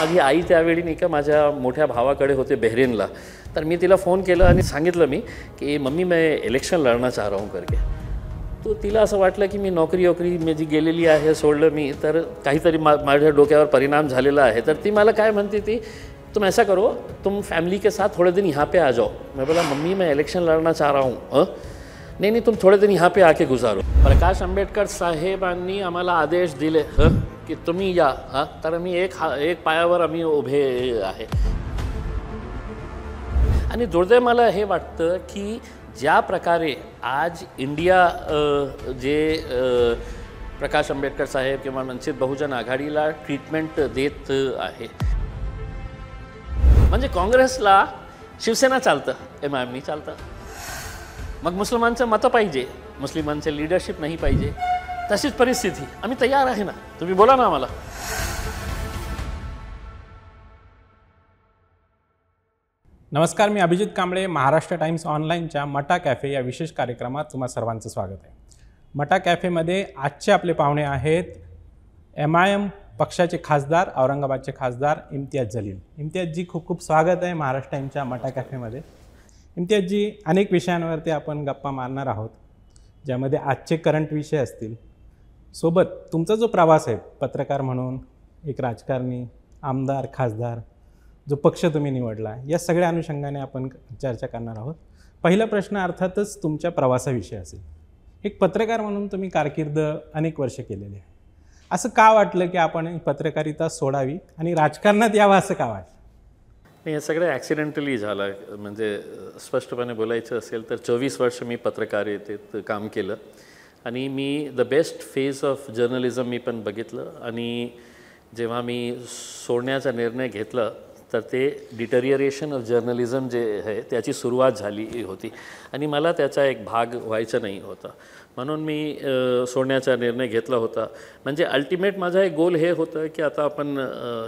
माझी आई त्यावेळी नाही का माझ्या मोठ्या भावाकडे होते बेहरीनला तर मी तिला फोन केला आणि सांगितलं मी की मम्मी मी इलेक्शन लढणं चाह रहा हूँ करके तो तिला असं वाटलं की मी नोकरी वोकरी मी जी गेलेली आहे सोडलं मी तर काहीतरी मा माझ्या डोक्यावर परिणाम झालेला आहे तर ती मला काय म्हणते ती तुम ऐसा करो तुम फॅमिली के साथ थोड़े दिन यहाँ पे आ जाओ मैं बोला मम्मी मैं इलेक्शन लढना चाह रहा हूँ नाही नहीं तुम थोड़े दिन यहाँ पे आके गुजारो प्रकाश आंबेडकर साहेबांनी आम्हाला आदेश दिले हं की तुम्ही या हा तर मी एक हा एक पायावर आम्ही उभे आहे आणि दुर्दैव मला हे वाटतं की ज्या प्रकारे आज इंडिया जे प्रकाश आंबेडकर साहेब किंवा वंचित बहुजन आघाडीला ट्रीटमेंट देत आहे म्हणजे काँग्रेसला शिवसेना चालतं एम आय एम चालतं मग मुसलमानचं मतं पाहिजे मुस्लिमांचे लिडरशिप नाही पाहिजे तशीच परिस्थिती आम्ही तयार आहे ना तुम्ही बोला ना आम्हाला नमस्कार मी अभिजित कांबळे महाराष्ट्र टाइम्स ऑनलाईनच्या मटा कॅफे या विशेष कार्यक्रमात तुम्हा सर्वांचं स्वागत आहे मटा कॅफेमध्ये आजचे आपले पाहुणे आहेत एम आय एम पक्षाचे खासदार औरंगाबादचे खासदार इम्तियाज जलील इम्तियाजजी खूप खूप स्वागत आहे महाराष्ट्र टाईमच्या मटा कॅफेमध्ये इम्तियाजजी अनेक विषयांवरती आपण गप्पा मारणार आहोत ज्यामध्ये आजचे करंट विषय असतील सोबत तुमचा जो प्रवास आहे पत्रकार म्हणून एक राजकारणी आमदार खासदार जो पक्ष तुम्ही निवडला या सगळ्या अनुषंगाने आपण चर्चा करणार आहोत पहिला प्रश्न अर्थातच तुमच्या प्रवासाविषयी असेल एक पत्रकार म्हणून तुम्ही कारकिर्द अनेक वर्ष केलेली आहे असं का वाटलं की आपण पत्रकारिता सोडावी आणि राजकारणात यावं असं का वाटलं नाही हे सगळं ॲक्सिडेंटली झालं म्हणजे स्पष्टपणे बोलायचं असेल तर चोवीस वर्ष मी पत्रकारितेत काम केलं आणि मी the best phase of journalism मी पण बघितलं आणि जेव्हा मी सोडण्याचा निर्णय घेतला तर ते डिटरिअरेशन ऑफ जर्नलिझम जे आहे त्याची सुरुवात झाली होती आणि मला त्याचा एक भाग व्हायचा नाही होता म्हणून मी सोडण्याचा निर्णय घेतला होता म्हणजे अल्टिमेट माझा एक गोल हे होतं की आता आपण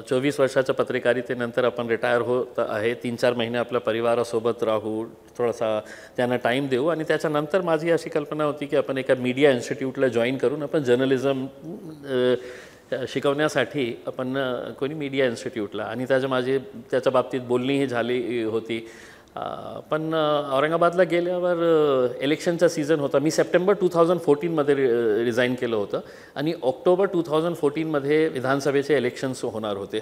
चोवीस वर्षाच्या पत्रकारितेनंतर आपण रिटायर होत आहे तीन चार महिने आपल्या परिवारासोबत राहू थोडासा त्यांना टाईम देऊ आणि त्याच्यानंतर माझी अशी कल्पना होती की आपण एका मीडिया इन्स्टिट्यूटला जॉईन करून आपण जर्नलिझम शिकवण्यासाठी आपण कोणी मीडिया इन्स्टिट्यूटला आणि त्याच्या माझी त्याच्या बाबतीत बोलणीही झाली होती पण औरंगाबादला गेल्यावर इलेक्शनचा सीझन होता मी सप्टेंबर टू थाउजंड फोर्टीनमध्ये रि रिझाईन केलं होतं आणि ऑक्टोबर टू थाउजंड फोर्टीनमध्ये विधानसभेचे इलेक्शन्स होणार होते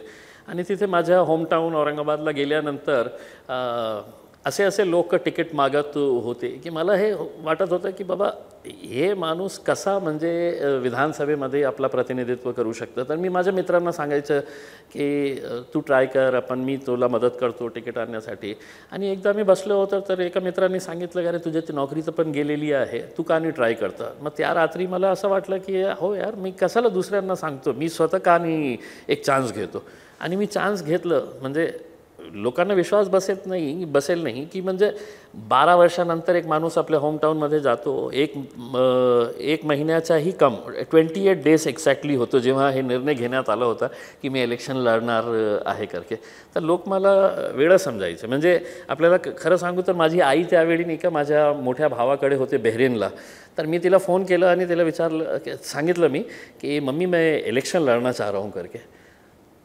आणि तिथे माझ्या होमटाऊन औरंगाबादला गेल्यानंतर असे असे लोक तिकीट मागत होते की मला हे वाटत होतं की बाबा हे माणूस कसा म्हणजे विधानसभेमध्ये आपला प्रतिनिधित्व करू शकतं तर मी माझ्या मित्रांना सांगायचं की तू ट्राय कर आपण मी तुला मदत करतो तिकीट आणण्यासाठी आणि एकदा मी बसलो होतो तर एका मित्रांनी सांगितलं की अरे तुझ्या ती नोकरी तर पण गेलेली आहे तू का नाही ट्राय करतं मग त्या रात्री मला असं वाटलं की हो यार मी कशाला दुसऱ्यांना सांगतो मी स्वतः का नाही एक चान्स घेतो आणि मी चान्स घेतलं म्हणजे लोकांना विश्वास बसेत नाही बसेल नाही की म्हणजे बारा वर्षानंतर एक माणूस आपल्या होमटाऊनमध्ये जातो एक एक महिन्याच्याही कम ट्वेंटी एट डेज एक्झॅक्टली होतो जेव्हा हे निर्णय घेण्यात आला होता की मी इलेक्शन लढणार आहे करके तर लोक मला वेळ समजायचे म्हणजे आपल्याला खरं सांगू तर माझी आई त्यावेळी नाही का माझ्या मोठ्या भावाकडे होते बेहरीनला तर मी तिला फोन केला आणि तिला विचारलं सांगितलं मी की मम्मी मी इलेक्शन लढणं चाह रहा हूं करके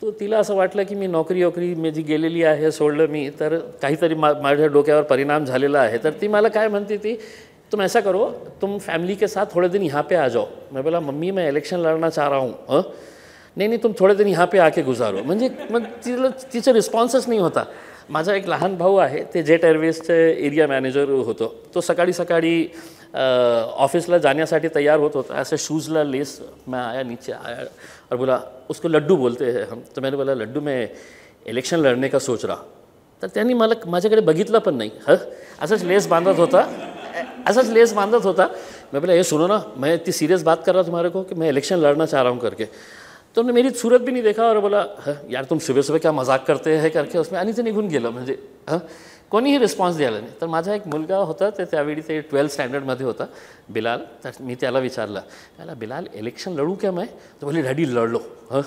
तो तिला असं वाटलं की मी नोकरी वोकरी मी जी गेलेली आहे सोडलं मी तर काहीतरी मा माझ्या डोक्यावर परिणाम झालेला आहे तर ती मला काय म्हणते ती तुम ऐसा करो तुम फॅमिली के साथ थोड़े दिन यहाँ पे आ जाओ मैं बोला मम्मी मैं इलेक्शन लड़ना चाह रहा हूँ नाही नहीं तुम थोड़े दिन यहाँ पे आके गुजारो म्हणजे मग म्हणजे तिला तिचं रिस्पॉन्सच नाही होता माझा एक लहान भाऊ आहे ते जेट एअरवेजचे एरिया मॅनेजर होतो तो सकाळी सकाळी ऑफिसला जाण्यासाठी तयार होत होता असं शूजला लेस मॅ आया नीचे आया और बोला उसको लड्डू बोलते हैं हम तो मैंने बोला लड्डू मैं इलेक्शन लड़ने का सोच रहा तर तो त्यांनी मला माझ्याकडे बघितलं पण नाही ह असच लेस बांधत होता असाच लेस बांधत होता मैं बोला ये सुनो ना मैं इतनी सीरियस बात कर रहा तुम्हारे को कि मैं इलेक्शन लड़ना चाह रहा हूँ करके तो उन्होंने मेरी सूरत भी नहीं देखा और बोला यार तुम सुबह सुबह क्या मजाक करते हैं करके उसमें आणि से निघून गेलं म्हणजे हां कोणीही रिस्पॉन्स द्यायला नाही तर माझा एक मुलगा होता ते त्यावेळी ते ट्वेल्थ स्टँडर्डमध्ये होता बिलाल तर मी त्याला विचारलं त्याला बिलाल इलेक्शन लढू क्या मग तो बोली डॅडी लढलो हं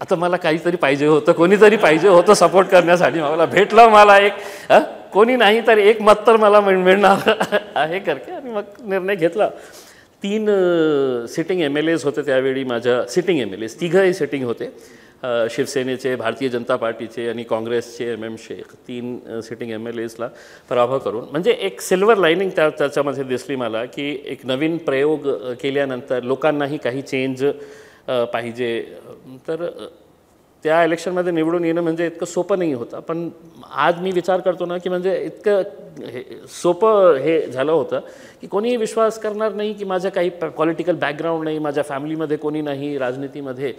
आता मला काहीतरी पाहिजे होतं कोणीतरी पाहिजे होतं सपोर्ट करण्यासाठी मला भेटलं मला एक कोणी नाही तर एक मत तर मला मिळणार आहे करके आणि मग निर्णय घेतला तीन सिटिंग एम एल एज होते त्यावेळी माझ्या सिटिंग एम एल एज तिघंही सिटिंग होते शिवसेनेचे भारतीय जनता पार्टीचे आणि काँग्रेसचे एम एम शेख तीन सिटिंग एम एल एजला पराभव करून म्हणजे एक सिल्वर लाईनिंग त्या त्याच्यामध्ये दिसली मला की एक नवीन प्रयोग केल्यानंतर लोकांनाही काही चेंज पाहिजे तर त्या इलेक्शनमध्ये निवडून येणं म्हणजे इतकं सोपं नाही होतं पण आज मी विचार करतो ना की म्हणजे इतकं हे सोपं हे झालं होतं की कोणीही विश्वास करणार नाही की माझं काही पॉलिटिकल बॅकग्राऊंड नाही माझ्या फॅमिलीमध्ये कोणी नाही राजनीतीमध्ये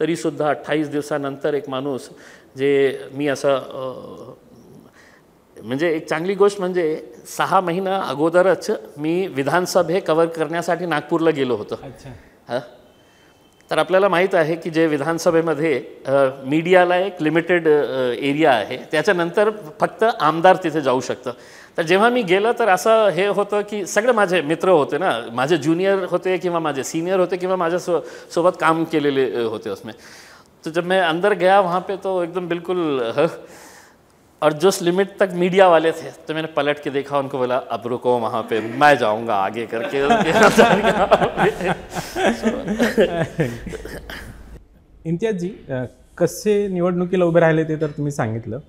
तरीसुद्धा अठ्ठावीस दिवसानंतर एक माणूस जे मी असं म्हणजे एक चांगली गोष्ट म्हणजे सहा महिना अगोदरच मी विधानसभे कवर करण्यासाठी नागपूरला गेलो होतो हां तर आपल्याला माहीत आहे की जे विधानसभेमध्ये मीडियाला एक लिमिटेड एरिया आहे त्याच्यानंतर फक्त आमदार तिथे जाऊ शकतं तर जेव्हा मी गेलं तर असं हे होतं की सगळे माझे मित्र होते ना माझे ज्युनियर होते किंवा माझे सिनियर होते किंवा माझ्या सोबत काम केलेले होते उसमें तो जब मैं अंदर गया वहाँ पे तो एकदम बिल्कुल और लिमिट तक मीडिया वाले थे तो मैंने पलट के देखा उनको बोला अब रुको वहाँ पे मैं जाऊंगा आगे करके इम्तियाज जी कसे निवडणुकीला उभे राहिले ते तर तुम्ही सांगितलं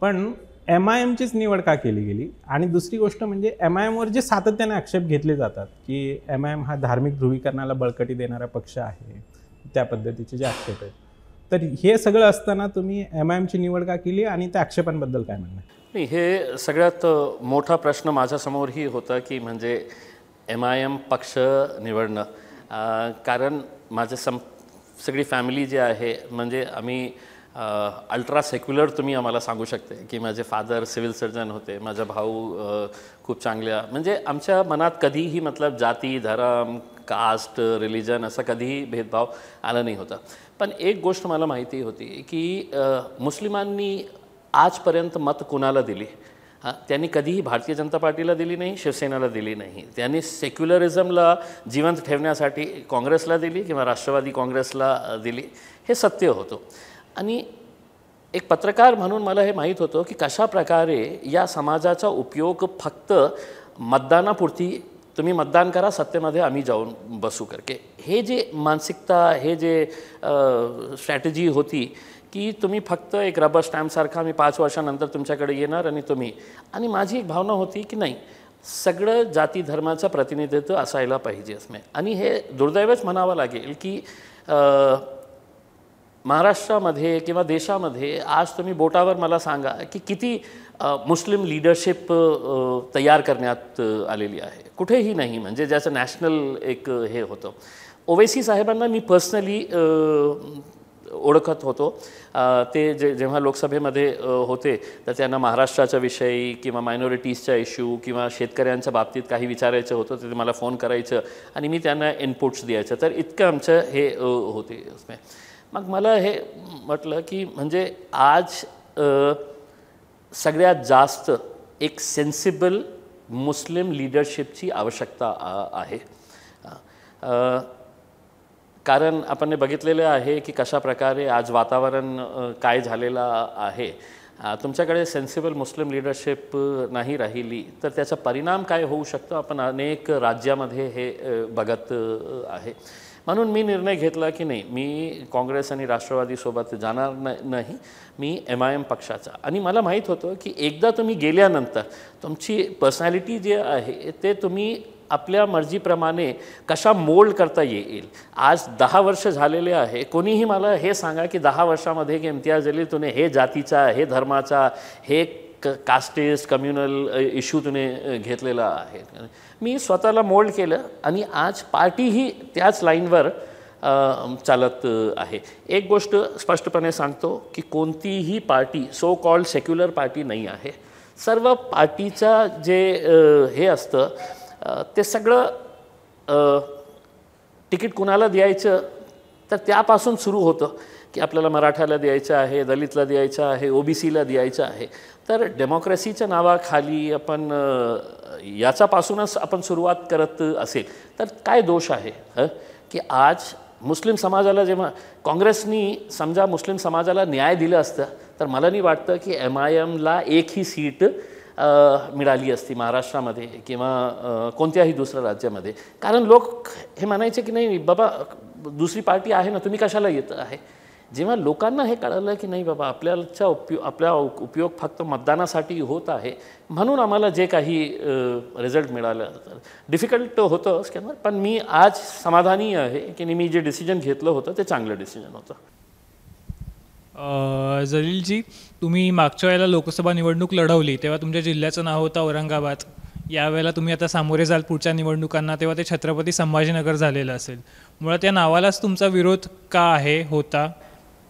पण एम आय एमचीच निवड का केली गेली आणि दुसरी गोष्ट म्हणजे एम आय एमवर जे सातत्याने आक्षेप घेतले जातात की एम आय एम हा धार्मिक ध्रुवीकरणाला बळकटी देणारा पक्ष आहे त्या पद्धतीचे जे आक्षेप आहेत तर हे सगळं असताना तुम्ही एम आय एमची निवड का केली आणि त्या आक्षेपांबद्दल काय म्हणणार नाही हे सगळ्यात मोठा प्रश्न माझ्यासमोरही होता की म्हणजे एम आय एम पक्ष निवडणं कारण माझं सम सगळी फॅमिली जी आहे म्हणजे आम्ही अल्ट्रा सेक्युलर तुम्ही आम्हाला सांगू शकते की माझे फादर सिव्हिल सर्जन होते माझा भाऊ खूप चांगल्या म्हणजे आमच्या मनात कधीही मतलब जाती धर्म कास्ट रिलिजन असा कधीही भेदभाव आला नाही होता पण एक गोष्ट मला माहिती होती की मुस्लिमांनी आजपर्यंत मत कुणाला दिली हां त्यांनी कधीही भारतीय जनता पार्टीला दिली नाही शिवसेनेला दिली नाही त्यांनी सेक्युलरिझमला जिवंत ठेवण्यासाठी काँग्रेसला दिली किंवा राष्ट्रवादी काँग्रेसला दिली हे सत्य होतं आणि एक पत्रकार म्हणून मला हे माहीत होतं की कशा प्रकारे या समाजाचा उपयोग फक्त मतदानापुरती तुम्ही मतदान करा सत्तेमध्ये आम्ही जाऊन बसू करके हे जे मानसिकता हे जे स्ट्रॅटेजी होती की तुम्ही फक्त एक रबर स्टॅम्पसारखा मी पाच वर्षानंतर तुमच्याकडे येणार आणि तुम्ही आणि माझी एक भावना होती की नाही सगळं जाती धर्माचं प्रतिनिधित्व असायला पाहिजे असं आणि हे दुर्दैवच म्हणावं लागेल की महाराष्ट्रामध्ये किंवा देशामध्ये आज तुम्ही बोटावर मला सांगा की किती मुस्लिम लीडरशिप तयार करण्यात आलेली आहे कुठेही नाही म्हणजे ज्याचं नॅशनल एक हे होतं ओवेसी साहेबांना मी पर्सनली ओळखत होतो ते जे जेव्हा लोकसभेमध्ये होते तर त्यांना महाराष्ट्राच्या विषयी किंवा मायनॉरिटीजच्या इश्यू किंवा शेतकऱ्यांच्या बाबतीत काही विचारायचं होतं ते मला फोन करायचं आणि मी त्यांना इनपुट्स द्यायचं तर इतकं आमचं हे होते मग मला हे म्हटलं की म्हणजे आज सगळ्यात जास्त एक सेन्सिबल मुस्लिम लिडरशिपची आवश्यकता आहे कारण आपण बघितलेलं आहे की कशाप्रकारे आज वातावरण काय झालेलं आहे तुमच्याकडे सेन्सिबल मुस्लिम लिडरशिप नाही राहिली तर त्याचा परिणाम काय होऊ शकतो आपण अनेक राज्यामध्ये हे बघत आहे म्हणून मी निर्णय घेतला की नाही मी काँग्रेस आणि राष्ट्रवादीसोबत जाणार नाही मी एम आय एम पक्षाचा आणि मला माहीत होतं की एकदा तुम्ही गेल्यानंतर तुमची पर्सनॅलिटी जे आहे ते तुम्ही आपल्या मर्जीप्रमाणे कशा मोल्ड करता येईल आज दहा वर्ष झालेले आहे कोणीही मला हे सांगा की दहा वर्षामध्ये की इम्तियाज अली तुने हे जातीचा हे धर्माचा हे क कास्टेस कम्युनल इश्यू तुम्ही घेतलेला आहे मी स्वतःला मोल्ड केलं आणि आज पार्टीही त्याच लाईनवर चालत आहे एक गोष्ट स्पष्टपणे सांगतो की कोणतीही party so called secular party नाही आहे सर्व पार्टीचा जे हे असतं ते सगळं तिकीट कुणाला द्यायचं तर त्यापासून सुरू होतं की आपल्याला मराठाला द्यायचं आहे दलितला द्यायचं आहे ओबीसीला द्यायचं आहे तर डेमोक्रेसीच्या नावाखाली आपण याच्यापासूनच आपण सुरुवात करत असेल तर काय दोष आहे की आज मुस्लिम समाजाला जेव्हा काँग्रेसनी समजा मुस्लिम समाजाला न्याय दिलं असतं तर मला नाही वाटतं की एम आय एमला एक ही सीट मिळाली असती महाराष्ट्रामध्ये किंवा कोणत्याही दुसऱ्या राज्यामध्ये कारण लोक हे म्हणायचे की नाही बाबा दुसरी पार्टी आहे ना तुम्ही कशाला येत आहे जेव्हा लोकांना हे कळलं की नाही बाबा आपल्याच्या उपयोग आपल्या उपयोग फक्त मतदानासाठी होत आहे म्हणून आम्हाला जे काही रिझल्ट मिळालं डिफिकल्ट होतं स्कॅनर पण मी आज समाधानी आहे की मी जे डिसिजन घेतलं होतं ते चांगलं डिसिजन होतं जलीलजी तुम्ही मागच्या वेळेला लोकसभा निवडणूक लढवली तेव्हा तुमच्या जिल्ह्याचं नाव होतं औरंगाबाद यावेळेला तुम्ही आता सामोरे जाल पुढच्या निवडणुकांना तेव्हा ते छत्रपती संभाजीनगर झालेलं असेल मुळात या नावालाच तुमचा विरोध का आहे होता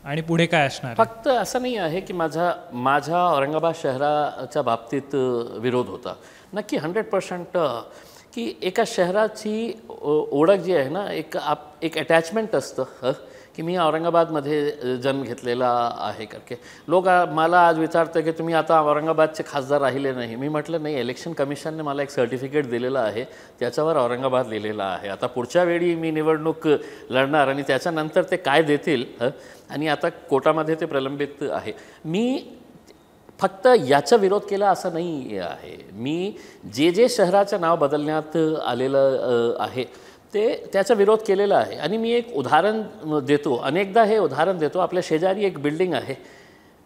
आणि पुढे काय असणार फक्त असं नाही आहे की माझा माझ्या औरंगाबाद शहराच्या बाबतीत विरोध होता नक्की हंड्रेड पर्सेंट की एका शहराची ओळख जी आहे ना एक आप एक अटॅचमेंट असतं की मी औरंगाबादमध्ये जन्म घेतलेला आहे करके लोक मला आज विचारतं की तुम्ही आता औरंगाबादचे खासदार राहिले नाही मी म्हटलं नाही इलेक्शन कमिशनने मला एक सर्टिफिकेट दिलेलं आहे त्याच्यावर औरंगाबाद लिहिलेला आहे आता पुढच्या वेळी मी निवडणूक लढणार आणि त्याच्यानंतर ते काय देतील आणि आता कोटामध्ये ते प्रलंबित आहे मी फक्त याचा विरोध केला असं नाही आहे मी जे जे शहराचं नाव बदलण्यात आलेलं आहे ते त्याचा विरोध केलेला आहे आणि मी एक उदाहरण देतो अनेकदा हे उदाहरण देतो आपल्या शेजारी एक बिल्डिंग आहे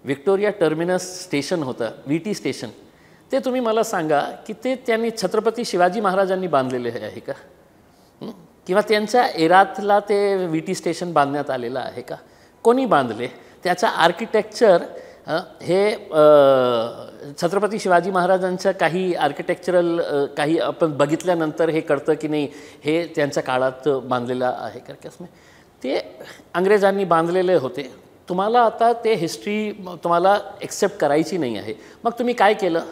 विक्टोरिया टर्मिनस स्टेशन होतं वी टी स्टेशन ते तुम्ही मला सांगा की ते त्यांनी छत्रपती शिवाजी महाराजांनी बांधलेले आहे का किंवा त्यांच्या एरातला ते वी टी स्टेशन बांधण्यात आलेलं आहे का कोणी बांधले त्याचा आर्किटेक्चर हे छत्रपती शिवाजी महाराजांच्या काही आर्किटेक्चरल काही आपण बघितल्यानंतर हे कळतं की नाही हे त्यांच्या काळात बांधलेलं आहे कारण की ते अंग्रेजांनी बांधलेले होते तुम्हाला आता ते हिस्ट्री तुम्हाला एक्सेप्ट करायची नाही आहे मग तुम्ही काय केलं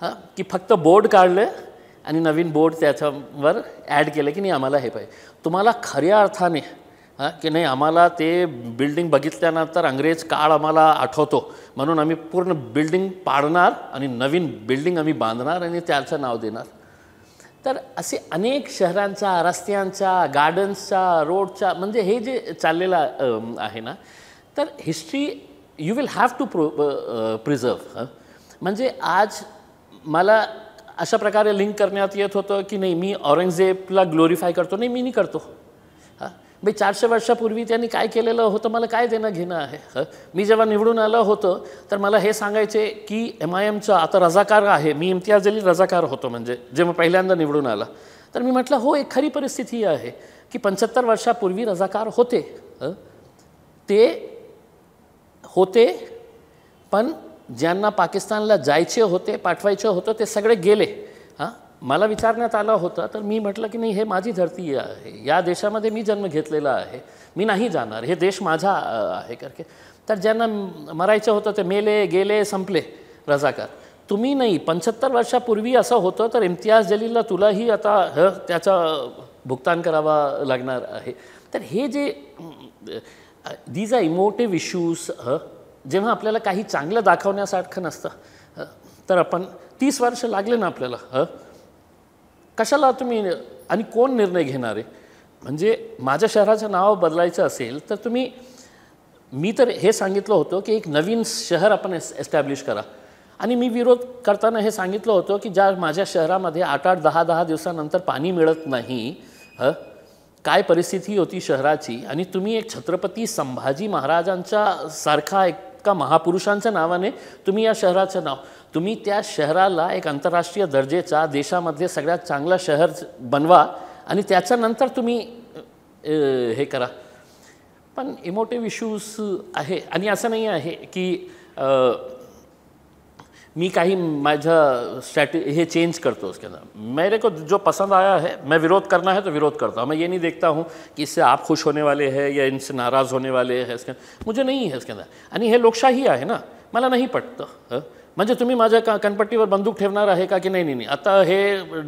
हां की फक्त बोर्ड काढलं आणि नवीन बोर्ड त्याच्यावर ॲड केलं की नाही आम्हाला हे पाहिजे तुम्हाला खऱ्या अर्थाने हां की नाही आम्हाला ते बिल्डिंग बघितल्यानंतर अंग्रेज काळ आम्हाला आठवतो म्हणून आम्ही पूर्ण बिल्डिंग पाडणार आणि नवीन बिल्डिंग आम्ही बांधणार आणि त्याचं नाव देणार तर असे अनेक शहरांचा रस्त्यांचा गार्डन्सचा रोडचा म्हणजे हे जे चाललेलं आहे ना तर history you will have to pro preserve म्हणजे आज मला अशा प्रकारे लिंक करण्यात येत होतं की नाही मी औरंगजेबला ग्लोरीफाय करतो नाही मी नाही करतो मी चारशे वर्षापूर्वी त्यांनी काय केलेलं होतं मला काय देणं घेणं आहे मी जेव्हा निवडून आलं होतं तर मला हे सांगायचे की एम आय एमचं आता रजाकार आहे मी इम्तियाज अली रजाकार होतो म्हणजे जे मग पहिल्यांदा निवडून आला तर मी म्हटलं हो एक खरी परिस्थिती आहे की पंच्याहत्तर वर्षापूर्वी रजाकार होते ते होते पण ज्यांना पाकिस्तानला जायचे होते पाठवायचे होतं ते सगळे गेले मला विचारण्यात आला होता तर मी म्हटलं की नाही हे माझी धरती आहे या देशामध्ये मी जन्म घेतलेला आहे मी नाही जाणार हे देश माझा आहे करके तर ज्यांना मरायचं होतं ते मेले गेले संपले रजाकार तुम्ही नाही पंच्याहत्तर वर्षापूर्वी असं होतं तर इम्तियाज जलीलला तुलाही आता ह त्याचा भुगतान करावा लागणार आहे तर हे जे दीज आर इमोटिव्ह इश्यूज जेव्हा आपल्याला काही चांगलं दाखवण्यासारखं नसतं तर आपण तीस वर्ष लागले ना आपल्याला ह कशाला तुम्ही आणि कोण निर्णय घेणार आहे म्हणजे माझ्या शहराचं नाव बदलायचं असेल तर तुम्ही मी तर हे सांगितलं होतं की एक नवीन शहर आपण एस एस्टॅब्लिश करा आणि मी विरोध करताना हे सांगितलं होतं की ज्या माझ्या शहरामध्ये आठ आठ दहा दहा दिवसानंतर पाणी मिळत नाही ह काय परिस्थिती होती शहराची आणि तुम्ही एक छत्रपती संभाजी महाराजांच्या सारखा एक का महापुरुषांच्या नावाने तुम्ही या शहराचं नाव तुम्ही त्या शहराला एक आंतरराष्ट्रीय दर्जेचा देशामध्ये सगळ्यात चांगला शहर बनवा आणि त्याच्यानंतर तुम्ही हे करा पण इमोटिव्ह इश्यूज आहे आणि असं नाही आहे की मी ही माझं स्ट्रॅटे ये चेंज करतो उसके अंदर मेरे को जो पसंद आया है मैं विरोध करना है तो विरोध करता हूँ मैं ये नहीं देखता हूँ कि इससे आप खुश होने वाले हैं या इनसे नाराज़ होने वाले हैं इसके मुझे नहीं है इसके अंदर यानी हे लोकशाही आहे ना मला नहीं पटतं हाँ? म्हणजे तुम्ही माझ्या का पर बंदूक ठेवणार आहे का की नाही नाही आता हे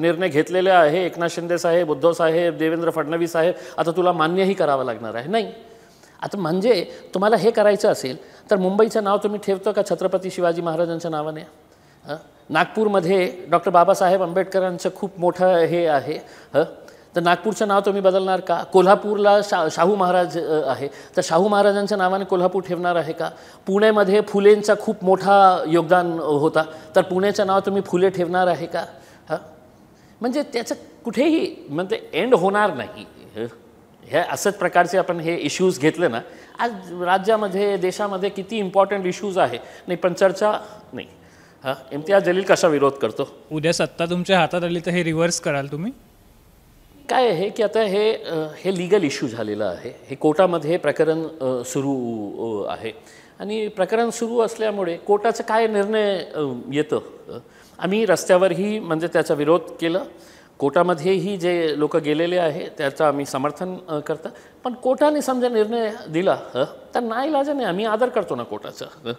निर्णय घेतलेले आहे एकनाथ शिंदे साहेब उद्धव साहेब देवेंद्र फडणवीस साहेब आता तुला मान्यही करावं लागणार आहे नाही आता म्हणजे तुम्हाला हे करायचं असेल तर मुंबईचं नाव तुम्ही ठेवतो का छत्रपती शिवाजी महाराजांच्या नावाने नागपूरमध्ये डॉक्टर बाबासाहेब आंबेडकरांचं खूप मोठं हे आहे हं तर नागपूरचं नाव तुम्ही बदलणार का कोल्हापूरला शा शाहू महाराज आहे तर शाहू महाराजांच्या नावाने कोल्हापूर ठेवणार आहे का पुण्यामध्ये फुलेंचा खूप मोठा योगदान होता तर पुण्याचं नाव तुम्ही फुले ठेवणार आहे का हं म्हणजे त्याचं कुठेही म्हणजे एंड होणार नाही हे असंच प्रकारचे आपण हे इश्यूज घेतले ना आज राज्यामध्ये देशामध्ये किती इम्पॉर्टंट इश्यूज आहे नाही पण चर्चा नाही हां इम्तियाज जलील कसा विरोध करतो उद्या सत्ता तुमच्या हातात आली तर हे रिव्हर्स कराल तुम्ही काय आहे की आता हे हे लिगल इश्यू झालेलं आहे हे कोर्टामध्ये प्रकरण सुरू आहे आणि प्रकरण सुरू असल्यामुळे कोर्टाचं काय निर्णय येतं आम्ही रस्त्यावरही म्हणजे त्याचा विरोध केला कोटामध्येही जे लोक गेलेले आहे त्याचं आम्ही समर्थन करतं पण कोटाने समजा निर्णय दिला तर नाही नाही आम्ही आदर करतो ना कोटाचा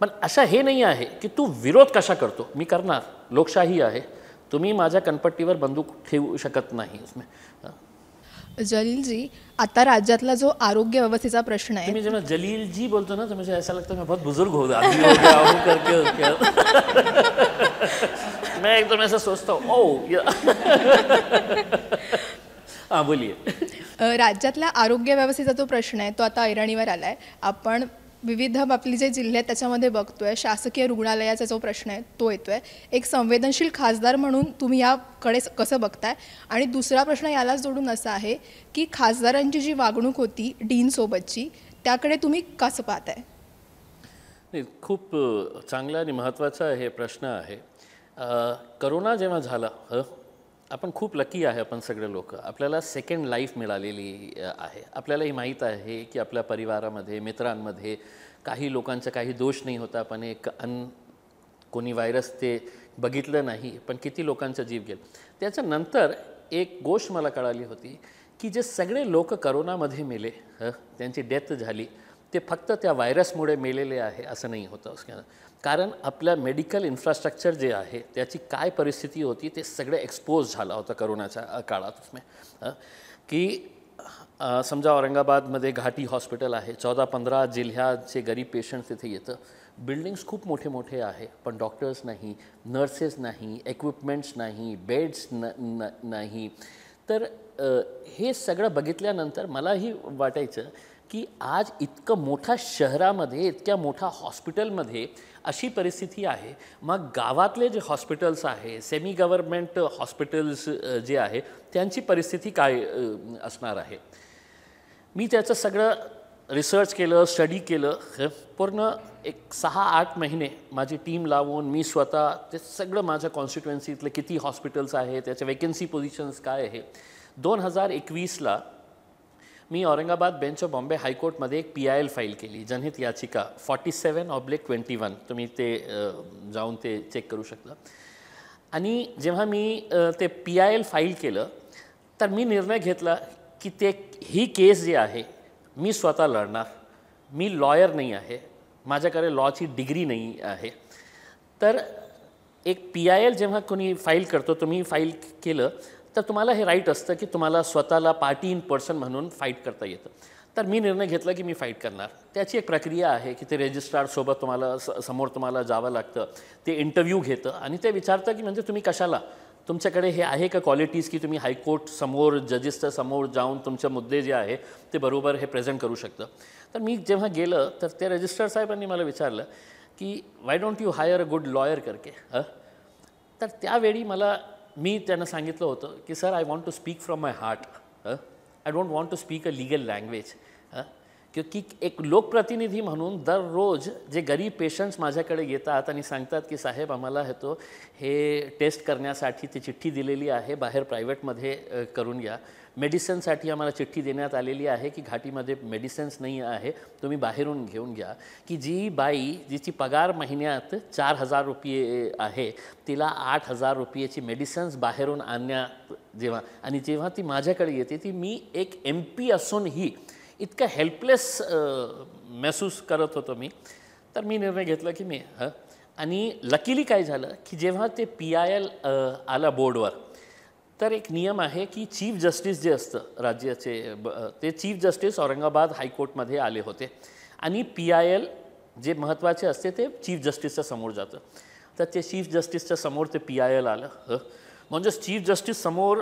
पण अशा हे नाही आहे की तू विरोध कशा करतो मी करणार लोकशाही आहे तुम्ही माझ्या कनपट्टीवर बंदूक ठेवू शकत नाही जलीलजी आता राज्यातला जो आरोग्य व्यवस्थेचा प्रश्न आहे मी जेव्हा जलीलजी बोलतो ना तर म्हणजे असं लागतं मी बहुत बुजुर्ग हो मैं एकदम ऐसा सोचता हूँ ओ हाँ बोलिए राज्यातल्या आरोग्य व्यवस्थेचा जो प्रश्न आहे तो आता ऐरणीवर आला आहे आपण विविध आपली जे जिल्हे आहेत त्याच्यामध्ये बघतोय शासकीय रुग्णालयाचा जो प्रश्न आहे तो येतोय एक संवेदनशील खासदार म्हणून तुम्ही याकडे कसं बघताय आणि दुसरा प्रश्न यालाच जोडून असा आहे की खासदारांची जी वागणूक होती डीनसोबतची त्याकडे तुम्ही कसं पाहताय खूप चांगला आणि महत्त्वाचा हे प्रश्न आहे करोना जेव्हा झाला आपण खूप लकी आहे आपण सगळे लोक आपल्याला सेकंड लाईफ मिळालेली आहे आपल्याला हे माहीत आहे की आपल्या परिवारामध्ये मित्रांमध्ये काही लोकांचा काही दोष नाही होता पण एक अन कोणी व्हायरस ते बघितलं नाही पण किती लोकांचा जीव गेल त्याच्यानंतर एक गोष्ट मला कळाली होती की जे सगळे लोक करोनामध्ये मेले त्यांची डेथ झाली ते फक्त त्या व्हायरसमुळे मेलेले आहे असं नाही होतं कारण आपल्या मेडिकल इन्फ्रास्ट्रक्चर जे आहे त्याची काय परिस्थिती होती ते सगळे एक्सपोज झाला होता करोनाच्या काळात की समजा औरंगाबादमध्ये घाटी हॉस्पिटल आहे चौदा पंधरा जिल्ह्याचे गरीब पेशंट तिथे येतं बिल्डिंग्स खूप मोठे मोठे आहे पण डॉक्टर्स नाही नर्सेस नाही इक्विपमेंट्स नाही बेड्स न नाही तर हे सगळं बघितल्यानंतर मलाही वाटायचं की आज इतकं मोठ्या शहरामध्ये इतक्या मोठ्या हॉस्पिटलमध्ये अशी परिस्थिती आहे मग गावातले जे हॉस्पिटल्स आहे सेमी गव्हर्मेंट हॉस्पिटल्स जे आहे त्यांची परिस्थिती काय असणार आहे मी त्याचं सगळं रिसर्च केलं स्टडी केलं पूर्ण एक सहा आठ महिने माझी टीम लावून मी स्वतः ते सगळं माझ्या कॉन्स्टिट्युएन्सीतले किती हॉस्पिटल्स आहे त्याच्या वेकन्सी पोझिशन्स काय आहे दोन हजार एकवीसला मी औरंगाबाद बेंच ऑफ बॉम्बे हायकोर्टमध्ये एक पी आय एल फाईल केली जनहित याचिका forty seven oblique twenty one तुम्ही ते जाऊन ते चेक करू शकता आणि जेव्हा मी ते पी आय एल फाईल केलं तर मी निर्णय घेतला की ते ही केस जी आहे मी स्वतः लढणार मी लॉयर नाही आहे माझ्याकडे लॉची डिग्री नाही आहे तर एक पी आय एल जेव्हा कोणी फाईल करतो तुम्ही फाईल केलं तर तुम्हाला हे राईट असतं की तुम्हाला स्वतःला पार्टी इन पर्सन म्हणून फाईट करता येतं तर मी निर्णय घेतला की मी फाईट करणार त्याची एक प्रक्रिया आहे की ते रेजिस्ट्रारसोबत तुम्हाला स समोर तुम्हाला जावं लागतं ते इंटरव्ह्यू घेतं आणि ते विचारतं की म्हणजे तुम्ही कशाला तुमच्याकडे हे आहे का क्वालिटीज की तुम्ही हायकोर्ट समोर जजेसच्या समोर जाऊन तुमचे मुद्दे जे आहे ते बरोबर हे प्रेझेंट करू शकतं तर मी जेव्हा गेलं तर त्या रजिस्टर साहेबांनी मला विचारलं की why don't you hire a good lawyer करके तर त्यावेळी मला मी त्यांना सांगितलं होतं की sir I want to speak from my heart I don't want to speak a legal language की एक लोकप्रतिनिधी म्हणून दररोज जे गरीब पेशंट्स माझ्याकडे येतात आणि सांगतात की साहेब आम्हाला हे तो हे टेस्ट करण्यासाठी ती चिठ्ठी दिलेली आहे बाहेर प्रायव्हेटमध्ये करून घ्या मेडिसिनसाठी आम्हाला चिठ्ठी देण्यात आलेली आहे की घाटीमध्ये मेडिसिन्स नाही आहे तुम्ही बाहेरून घेऊन घ्या की जी बाई जिची पगार महिन्यात चार हजार रुपये आहे तिला आठ हजार रुपयेची मेडिसिन्स बाहेरून आणण्यात जेव्हा आणि जेव्हा ती माझ्याकडे येते ती मी एक एम पी असूनही इतकं हेल्पलेस महसूस करत होतो मी तर मी निर्णय घेतला की मी आणि लकीली काय झालं की जेव्हा ते पी आय एल आलं बोर्डवर तर एक नियम आहे की चीफ जस्टिस जे असतं राज्याचे ते चीफ जस्टिस औरंगाबाद हायकोर्टमध्ये आले होते आणि पी आय एल जे महत्त्वाचे असते ते चीफ जस्टिसच्या समोर जातं तर ते चीफ जस्टिसच्या समोर ते पी आय एल आलं म्हणजे चीफ जस्टिस समोर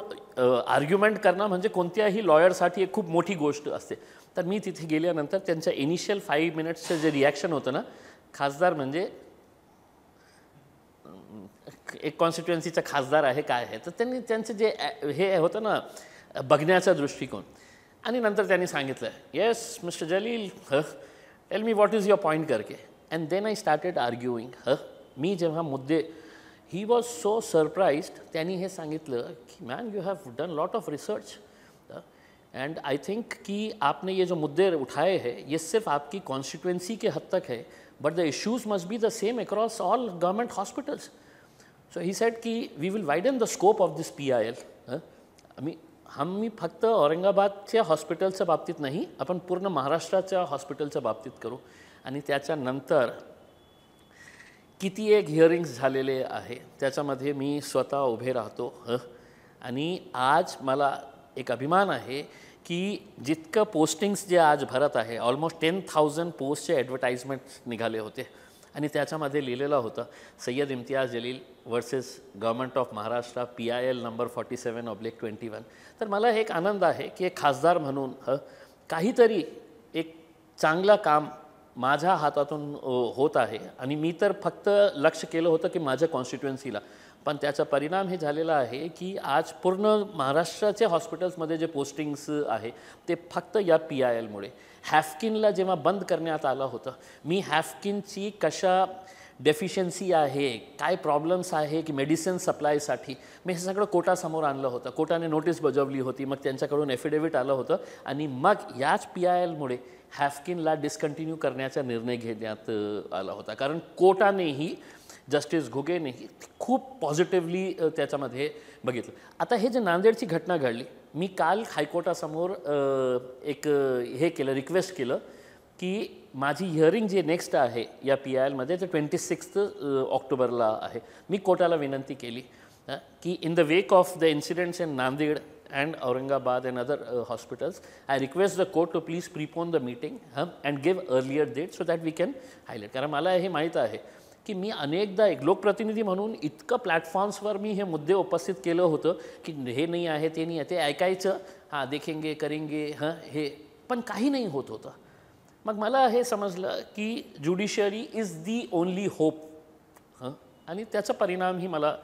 आर्ग्युमेंट करणं म्हणजे कोणत्याही लॉयरसाठी एक खूप मोठी गोष्ट असते तर मी तिथे गेल्यानंतर त्यांच्या इनिशियल फाईव्ह मिनिट्सचं जे रिॲक्शन होतं ना खासदार म्हणजे एक कॉन्स्टिट्युएन्सीचा खासदार आहे काय आहे तर त्यांनी त्यांचं जे हे होतं ना बघण्याचा दृष्टिकोन आणि नंतर त्यांनी सांगितलं yes mister Jaleel uh tell me what is your point करके and then I started arguing uh मी जेव्हा मुद्दे ही वॉज सो सरप्राईज्ड त्यांनी हे सांगितलं की man you have done lot of research and I think की आपने ये जो मुद्दे उठाए हैं ये सिर्फ आपकी कॉन्स्टिट्युएन्सी के हद तक है but the issues must be the same across all government hospitals so he said की we will widen the scope of this P I L आम्ही मी फक्त औरंगाबादच्या हॉस्पिटलच्या बाबतीत नाही आपण पूर्ण महाराष्ट्राच्या हॉस्पिटलच्या बाबतीत करू आणि त्याच्यानंतर किती एक हिअरिंग्स झालेले आहे त्याच्यामध्ये मी स्वतः उभे राहतो आणि आज मला एक अभिमान आहे की जितकं पोस्टिंग्स जे आज भरत आहे ऑलमोस्ट टेन थाउजंड पोस्टचे ॲडव्हर्टाईजमेंट निघाले होते आणि त्याच्यामध्ये लिहिलेलं होतं Syed Imtiaz Jaleel versus government of Maharashtra P I L number forty seven oblique twenty one तर मला एक आनंद आहे की एक खासदार म्हणून काहीतरी एक चांगलं काम माझ्या हातातून होत आहे आणि मी तर फक्त लक्ष केलं होतं की माझ्या कॉन्स्टिट्युएन्सीला पण त्याचा परिणाम हे झालेला आहे की आज पूर्ण महाराष्ट्राच्या हॉस्पिटल्समध्ये जे पोस्टिंग्स आहे ते फक्त या पी आय एलमुळे हॅफकिनला जेव्हा बंद करण्यात आलं होतं मी हॅफकिनची कशा डेफिशियन्सी आहे काय प्रॉब्लेम्स आहे की मेडिसिन सप्लायसाठी मी हे सगळं कोटासमोर आणलं होतं कोटाने नोटीस बजावली होती मग त्यांच्याकडून एफिडेव्हिट आलं होतं आणि मग याच पी आय एलमुळे हॅफकिनला डिस्कंटिन्यू करण्याचा निर्णय घेण्यात आला होता कारण कोटानेही जस्टिस घुगेने खूप पॉझिटिव्हली त्याच्यामध्ये बघितलं आता हे जे नांदेडची घटना घडली मी काल हायकोर्टासमोर एक हे केलं रिक्वेस्ट केलं की माझी हिअरिंग जे नेक्स्ट आहे या पी आय एलमध्ये ते ट्वेंटी सिक्स्थ ऑक्टोबरला आहे मी कोर्टाला विनंती केली की in the wake of the incidents in Nanded and Aurangabad and other hospitals I request the court to please prepone the meeting and and earlier date so so we we highlight कारण मला हे माहीत आहे की मी अनेकदा एक लोकप्रतिनिधी म्हणून इतकं प्लॅटफॉर्म्सवर मी हे मुद्दे उपस्थित केलं होतं की हे नाही आहे ते नाही आहे ते ऐकायचं हां देखेंगे करेंगे हां हे पण काही नाही होत होतं मग मला हे समजलं की judiciary is the only hope हां आणि त्याचा परिणामही मला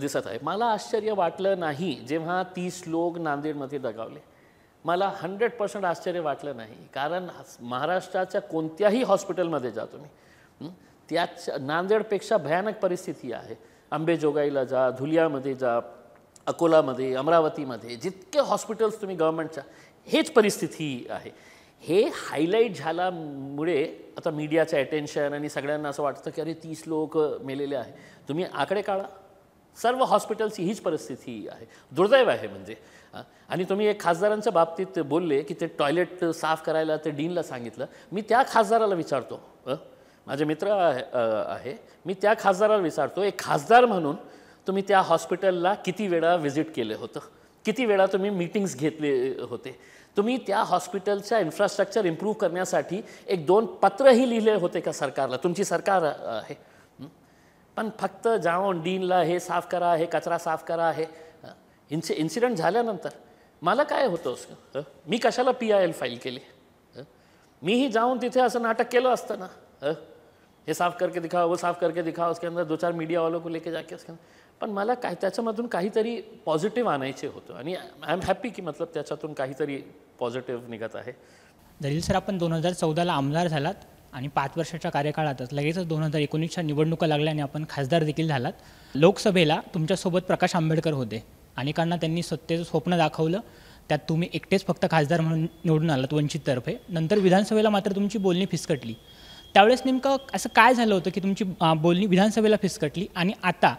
दिसत आहे मला आश्चर्य वाटलं नाही जेव्हा तीस लोक नांदेडमध्ये दगावले मला हंड्रेड पर्सेंट आश्चर्य वाटलं नाही कारण महाराष्ट्राच्या कोणत्याही हॉस्पिटलमध्ये जा तुम्ही त्याच नांदेडपेक्षा भयानक परिस्थिती आहे अंबेजोगाईला जा धुलियामध्ये जा अकोलामध्ये अमरावतीमध्ये जितके हॉस्पिटल्स तुम्ही गव्हर्मेंटच्या हेच परिस्थिती आहे हे हायलाईट झाल्यामुळे आता मीडियाचं अटेन्शन आणि सगळ्यांना असं वाटतं की अरे तीस लोक मेलेले आहे तुम्ही आकडे काढा सर्व हॉस्पिटल्सची हीच परिस्थिती आहे दुर्दैव आहे म्हणजे आणि तुम्ही एक खासदारांच्या बाबतीत बोलले की ते टॉयलेट साफ करायला ते डीनला सांगितलं मी त्या खासदाराला विचारतो माझे मित्र आहे मी त्या खासदाराला विचारतो एक खासदार म्हणून तुम्ही त्या हॉस्पिटलला किती वेळा व्हिजिट केलं होतं किती वेळा तुम्ही मीटिंग्स घेतले होते तुम्ही त्या हॉस्पिटलच्या इन्फ्रास्ट्रक्चर इम्प्रूव्ह करण्यासाठी एक दोन पत्रही लिहिले होते का सरकारला तुमची सरकार आहे पण फक्त जाऊन डीनला हे साफ करा हे कचरा साफ करा हे इन्सि इन्सिडेंट झाल्यानंतर मला काय होतं मी कशाला पी आय एल फाईल केली मीही जाऊन तिथे असं नाटक केलं असतं ना हे साफ करके दिखाओ वो साफ करके दिखाओ उसके अंदर दो चार मीडिया वालों को लेके जाके उसके अंदर पण मला काही त्याच्यामधून काहीतरी पॉझिटिव्ह आणायचे होतं आणि आय एम हॅपी की मतलब त्याच्यातून काहीतरी पॉझिटिव्ह निघत आहे दलील सर आपण दोन हजार चौदाला आमदार झालात आणि पाच वर्षाच्या कार्यकाळातच लगेचच दोन हजार एकोणीसच्या निवडणुका लागल्या आणि आपण खासदार देखील झालात लोकसभेला तुमच्यासोबत प्रकाश आंबेडकर होते अनेकांना त्यांनी सत्तेचं स्वप्न दाखवलं त्यात तुम्ही एकटेच फक्त खासदार म्हणून निवडून आलात वंचित तर्फे नंतर विधानसभेला मात्र तुमची बोलणी फिसकटली त्यावेळेस नेमकं असं काय झालं होतं की तुमची बोलणी विधानसभेला फिसकटली आणि आता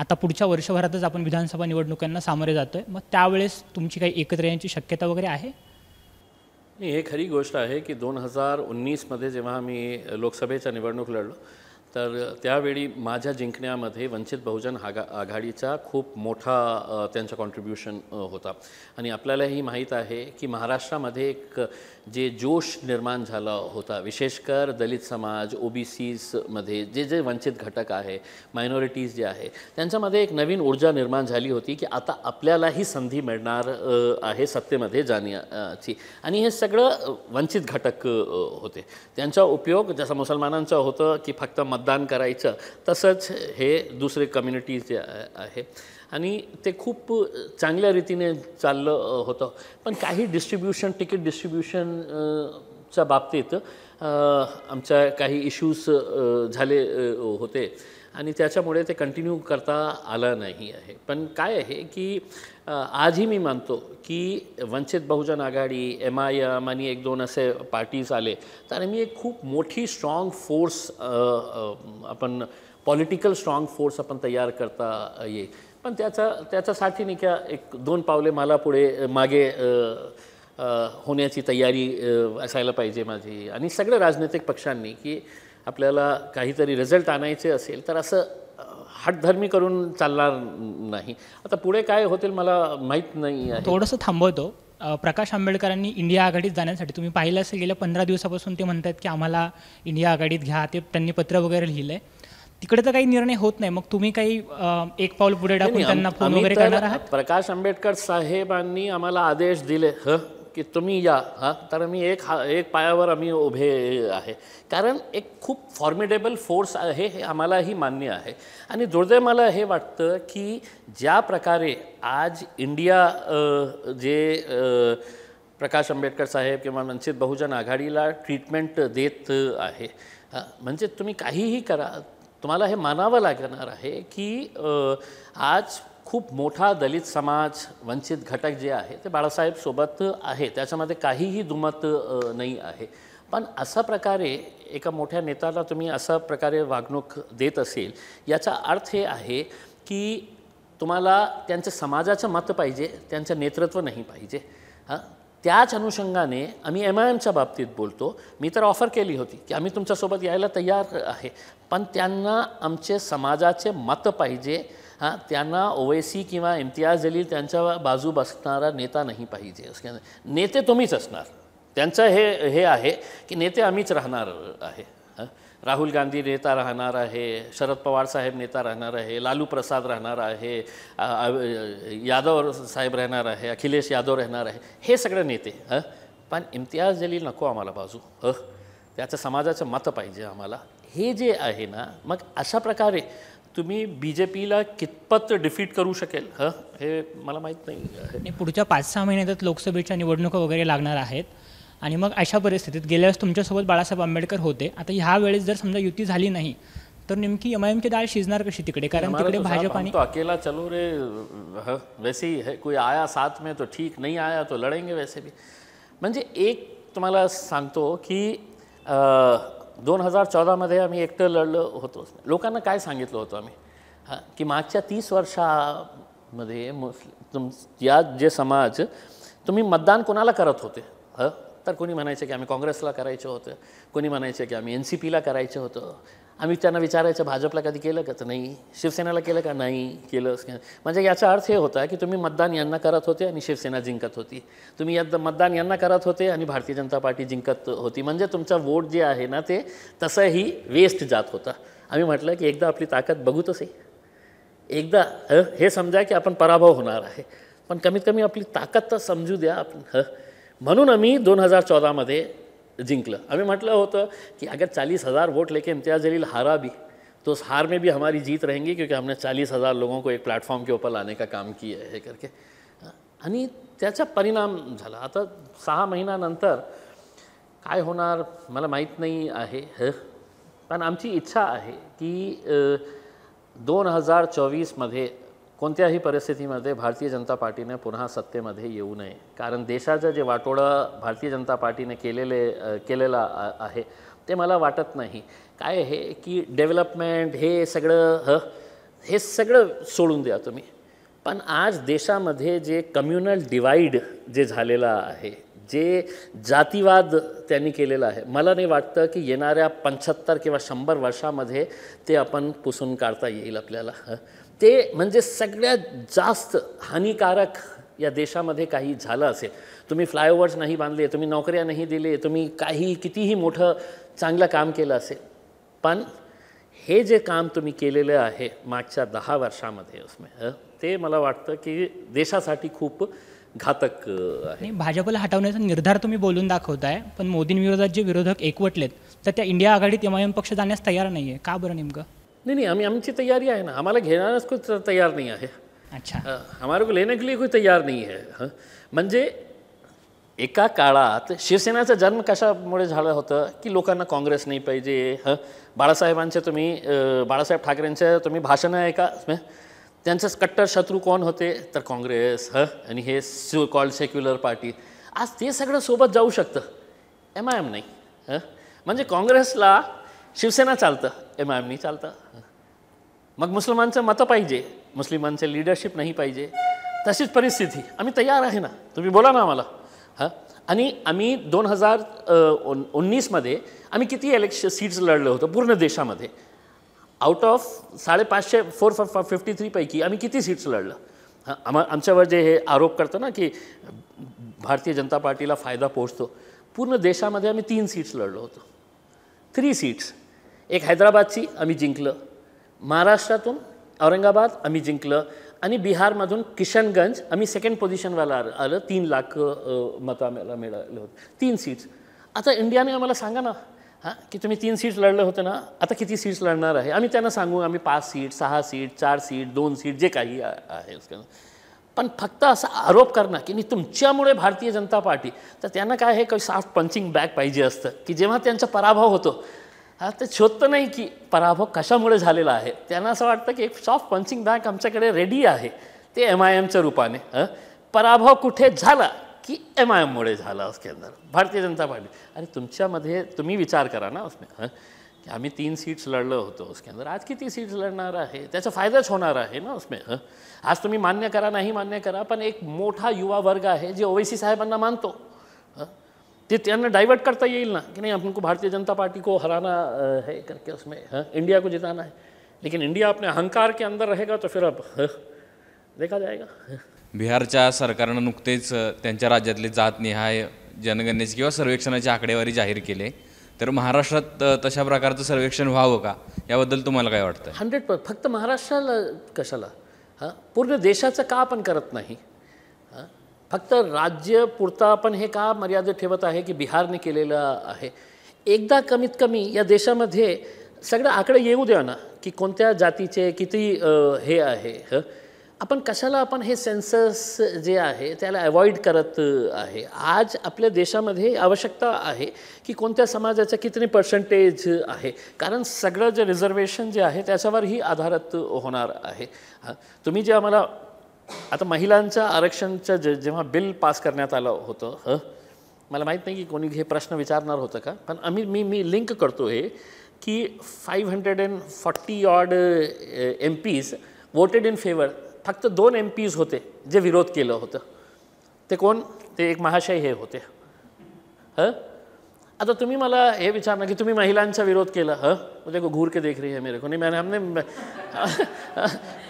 आता पुढच्या वर्षभरातच आपण विधानसभा निवडणुकांना सामोरे जातोय मग त्यावेळेस तुमची काही एकत्र येण्याची शक्यता वगैरे आहे नाही हे खरी गोष्ट आहे की दोन हजार उन्नीसमध्ये जेव्हा आम्ही लोकसभेच्या निवडणूक लढलो तर त्यावेळी माझ्या जिंकण्यामध्ये वंचित बहुजन आघा आघाडीचा खूप मोठा त्यांचा कॉन्ट्रीब्युशन होता आणि आपल्यालाही माहीत आहे की महाराष्ट्रामध्ये एक जे जोश निर्माण झाला होता विशेषकर दलित समाज ओ बी सीजमध्ये जे जे वंचित घटक आहे मायनॉरिटीज जे आहे त्यांच्यामध्ये एक नवीन ऊर्जा निर्माण झाली होती की आता आपल्यालाही संधी मिळणार आहे सत्तेमध्ये जाण्याची आणि हे सगळं वंचित घटक होते त्यांचा उपयोग जसं मुसलमानांचा होतं की फक्त मत मतदान करायचं तसंच हे दुसरे कम्युनिटी जे आहे आणि ते खूप चांगल्या रीतीने चाललं होतं पण काही डिस्ट्रीब्युशन तिकीट डिस्ट्रीब्युशनच्या बाबतीत आमच्या काही इश्यूज झाले होते आणि त्याच्यामुळे ते कंटिन्यू करता आलं नाही आहे पण काय आहे की आजही मी मानतो की Vanchit Bahujan Aghadi M I M आणि एक दोन असे पार्टीज आले तर मी एक खूप मोठी स्ट्रॉंग फोर्स आपण पॉलिटिकल स्ट्रॉंग फोर्स आपण तयार करता येईल पण त्याचा त्याच्यासाठी नाही का एक दोन पावले मला पुढे मागे होण्याची तयारी असायला पाहिजे माझी आणि सगळ्या राजनैतिक पक्षांनी की आपल्याला काहीतरी रिझल्ट आणायचे असेल तर असं हटधर्मी करून चालणार नाही आता पुढे काय होतील मला माहीत नाही थोडंसं थांबवतो प्रकाश आंबेडकरांनी इंडिया आघाडीत जाण्यासाठी तुम्ही पाहिलं असेल गेल्या पंधरा दिवसापासून ते म्हणतात की आम्हाला इंडिया आघाडीत घ्या ते त्यांनी पत्र वगैरे लिहिलं आहे तिकडे तर काही निर्णय होत नाही मग तुम्ही काही एक पाऊल पुढे टाकून त्यांना फोन वगैरे करणार आहात प्रकाश आंबेडकर साहेबांनी आम्हाला आदेश दिले ह की तुम्ही या हां तर मी एक हा एक पायावर आम्ही उभे आहे कारण एक खूप फॉर्मिडेबल फोर्स आहे हे आम्हालाही मान्य आहे आणि दुर्दैव मला हे वाटतं की ज्या प्रकारे आज इंडिया जे प्रकाश आंबेडकर साहेब किंवा वंचित बहुजन आघाडीला ट्रीटमेंट देत आहे म्हणजे तुम्ही काहीही करा तुम्हाला हे मानावं लागणार आहे की आज खूप मोठा दलित समाज वंचित घटक जे आहे ते बाळासाहेबसोबत आहे त्याच्यामध्ये काहीही दुमत नाही आहे पण अशा प्रकारे एका मोठ्या नेत्याला तुम्ही असा प्रकारे वागणूक देत असेल याचा अर्थ हे आहे की तुम्हाला त्यांचं समाजाचं मत पाहिजे त्यांचं नेतृत्व नाही पाहिजे हां त्याच अनुषंगाने आम्ही एम आय एमच्या बाबतीत बोलतो मी तर ऑफर केली होती की आम्ही तुमच्यासोबत यायला तयार आहे पण त्यांना आमचे समाजाचे मत पाहिजे हां त्यांना ओवेसी किंवा इम्तियाज जलील त्यांच्या बाजू बसणारा नेता नाही पाहिजे नेते तुम्हीच असणार त्यांचं हे हे आहे की नेते आम्हीच राहणार आहे राहुल गांधी नेता राहणार आहे शरद पवार साहेब नेता राहणार आहे लालू प्रसाद राहणार आहे यादव साहेब राहणार आहे अखिलेश यादव राहणार आहे हे सगळे नेते पण इम्तियाज जलील नको आम्हाला बाजू ह त्याचं समाजाचं मत पाहिजे आम्हाला हे जे आहे ना मग अशा प्रकारे तुम्ही बी जे पीला कितपत डिफीट करू शकेल हं हे मला माहीत नाही पुढच्या पाच सहा महिन्यातच लोकसभेच्या निवडणुका वगैरे लागणार आहेत आणि मग अशा परिस्थितीत गेल्या वेळेस तुमच्यासोबत बाळासाहेब आंबेडकर होते आता ह्या वेळेस जर समजा युती झाली नाही तर नेमकी एम आय एमची डाळ शिजणार कशी तिकडे कारण तिकडे भाजप आणि अकेला चलो रे वैसे ही है कोई आया साथ में तो ठीक नाही आया तो लढेंगे वैसे भी म्हणजे एक तुम्हाला सांगतो की दोन हजार चौदामध्ये आम्ही एकटं लढलं होतो लोकांना काय सांगितलं होतं आम्ही हां की मागच्या तीस वर्षामध्ये मुस्लिम तुम या जे समाज तुम्ही मतदान कोणाला करत होते हं तर कोणी म्हणायचं की आम्ही काँग्रेसला करायचं होतं कोणी म्हणायचं की आम्ही एन सी पीला करायचं होतं आम्ही त्यांना विचारायचं भाजपला कधी केलं का तर नाही शिवसेनेला केलं का नाही केलं म्हणजे याचा अर्थ हे होता की तुम्ही मतदान यांना करत होते आणि शिवसेना जिंकत होती तुम्ही यात मतदान यांना करत होते आणि भारतीय जनता पार्टी जिंकत होती म्हणजे तुमचा वोट जे आहे ना ते तसंही वेस्ट जात होता आम्ही म्हटलं की एकदा आपली ताकद बघूतच आहे एकदा हे समजा की आपण पराभव होणार आहे पण कमीत कमी आपली ताकद तर समजू द्या आपण म्हणून आम्ही दोन हजार चौदामध्ये जिंकलं आम्ही म्हटलं होतं कि अगर चालीस हज़ार वोट लेके इम्तियाज़ जलील हारा भी तो उस हार में भी हमारी जीत रहेंगी क्योंकि हमने चालीस हज़ार लोगों को एक प्लॅटफॉर्म के ऊपर लाने का काम किया है करके आणि हाँ, त्याचा परिणाम झाला आता सहा महिन्यानंतर काय होणार मला माहीत नाही आहे पण आमची इच्छा आहे की दोन हजार चोवीसमध्ये कोणत्याही परिस्थितीमध्ये भारतीय जनता पार्टीने पुन्हा सत्तेमध्ये येऊ नये कारण देशाचं जे वाटोळं भारतीय जनता पार्टीने केलेले केलेला आहे ते मला वाटत नाही काय हे की डेव्हलपमेंट हे सगळं ह हे सगळं सोडून द्या तुम्ही पण आज देशामध्ये जे कम्युनल डिवाईड जे झालेला आहे जे जातीवाद त्यांनी केलेला आहे मला नाही वाटतं की येणाऱ्या पंच्याहत्तर किंवा शंभर वर्षामध्ये ते आपण पुसून काढता येईल आपल्याला ते म्हणजे सगळ्यात जास्त हानिकारक या देशामध्ये काही झालं असेल तुम्ही फ्लायओव्हर्स नाही बांधले तुम्ही नोकऱ्या नाही दिले तुम्ही काही कितीही मोठं चांगलं काम केलं असेल पण हे जे काम तुम्ही केलेलं आहे मागच्या दहा वर्षामध्ये ते मला वाटतं की देशासाठी खूप घातक आहे भाजपला हटवण्याचा निर्धार तुम्ही बोलून दाखवताय पण मोदींविरोधात जे विरोधक एकवटलेत तर त्या इंडिया आघाडीत एम पक्ष जाण्यास तयार नाही आहे का बरं नेमकं नाही नाही आम्ही आमची तयारी आहे ना आम्हाला घेणारच कोई तयार नाही आहे अच्छा आम्हाला को लेने के लिए कोई तयार नाही आहे म्हणजे एका काळात शिवसेनेचा जन्म कशामुळे झाला होतं की लोकांना काँग्रेस नाही पाहिजे हं बाळासाहेबांचे तुम्ही बाळासाहेब ठाकरेंच्या तुम्ही भाषणं का त्यांचं कट्टर शत्रू कोण होते तर काँग्रेस हं आणि हे सो कॉल्ड सेक्युलर पार्टी आज ते सगळं सोबत जाऊ शकतं एम आय एम नाही हं म्हणजे काँग्रेसला शिवसेना चालतं एम आय एम नाही चालतं मग मुसलमानचं मतं पाहिजे मुस्लिमांचे लिडरशिप नाही पाहिजे तशीच परिस्थिती आम्ही तयार आहे ना तुम्ही बोला ना आम्हाला हां आणि आम्ही दोन हजार उन्नीसमध्ये आम्ही किती इलेक्श सीट्स लढलो होतो पूर्ण देशामध्ये आउट ऑफ साडेपाचशे फोर फ फिफ्टी थ्रीपैकी आम्ही किती सीट्स लढलं हां आम आमच्यावर जे हे आरोप करतं ना की भारतीय जनता पार्टीला फायदा पोहोचतो पूर्ण देशामध्ये आम्ही तीन सीट्स लढलो होतो थ्री सीट्स एक हैदराबादची आम्ही जिंकलं महाराष्ट्रातून औरंगाबाद आम्ही जिंकलं आणि बिहारमधून किशनगंज आम्ही सेकंड पोझिशनवाला आलं तीन लाख मतं आम्हाला मिळाले होते तीन सीट्स आता इंडियाने आम्हाला सांगा ना हां की तुम्ही तीन सीट्स लढलं होतं ना आता किती सीट्स लढणार आहे आम्ही त्यांना सांगू आम्ही पाच सीट सहा सीट चार सीट दोन सीट जे काही आहे पण फक्त असा आरोप करणं की मी तुमच्यामुळे भारतीय जनता पार्टी तर त्यांना काय हे काही साफ पंचिंग बॅग पाहिजे असतं की जेव्हा त्यांचा पराभव होतो हा ते शोधतं नाही की पराभव कशामुळे झालेला आहे त्यांना असं वाटतं की एक सॉफ्ट पंचिंग बॅग आमच्याकडे रेडी आहे ते एम आय एमच्या रूपाने पराभव कुठे झाला की एम आय एममुळे झाला असं भारतीय जनता पार्टी अरे तुमच्यामध्ये तुम्ही विचार करा ना उसने की आम्ही तीन सीट्स लढलो होतो उसके अंदर आज किती सीट्स लढणार आहे त्याचा फायदाच होणार आहे ना असं आज तुम्ही मान्य करा नाही मान्य करा पण एक मोठा युवा वर्ग आहे जे ओवैसी साहेबांना मानतो ते त्यांना डायवर्ट करता येईल ना की नाही आपण भारतीय जनता पार्टी को हराना है करके उसमें हां इंडिया को जिताना है लेकिन इंडिया अपने अहंकार के अंदर रहेगा तो फिर अब देखा जाएगा बिहारच्या सरकारनं नुकतेच त्यांच्या राज्यातले जातनिहाय जनगणनेचे किंवा सर्वेक्षणाची आकडेवारी जाहीर केले तर महाराष्ट्रात तशा प्रकारचं सर्वेक्षण व्हावं का याबद्दल तुम्हाला काय वाटतं हंड्रेड फक्त महाराष्ट्राला कशाला हां पूर्ण देशाचं का आपण करत नाही फक्त राज्य पुरता आपण हे का मर्यादित ठेवत आहे की बिहारने केलेलं आहे एकदा कमीत कमी या देशामध्ये सगळं आकडे येऊ द्या ना की कोणत्या जातीचे किती हे आहे आपण कशाला आपण हे सेन्सस जे आहे त्याला अवॉइड करत आहे आज आपल्या देशामध्ये आवश्यकता आहे की कोणत्या समाजाचं किती पर्सेंटेज आहे कारण सगळं जे रिझर्वेशन जे आहे त्याच्यावरही आधारत होणार आहे तुम्ही जे आम्हाला आता महिलांच्या आरक्षणचं जे जेव्हा बिल पास करण्यात आलं होतं ह मला माहीत नाही की कोणी हे प्रश्न विचारणार होतं का पण आम्ही मी मी लिंक करतो हे की five hundred and forty odd MPs voted in favour फक्त दोन एम पीज होते जे विरोध केलं होतं ते कोण ते एक महाशय हे होते हं आता तुम्ही मला हे विचारणार की तुम्ही महिलांचा विरोध केला ह म्हणजे घूर के देख रही है मेरे को नहीं मैंने हमने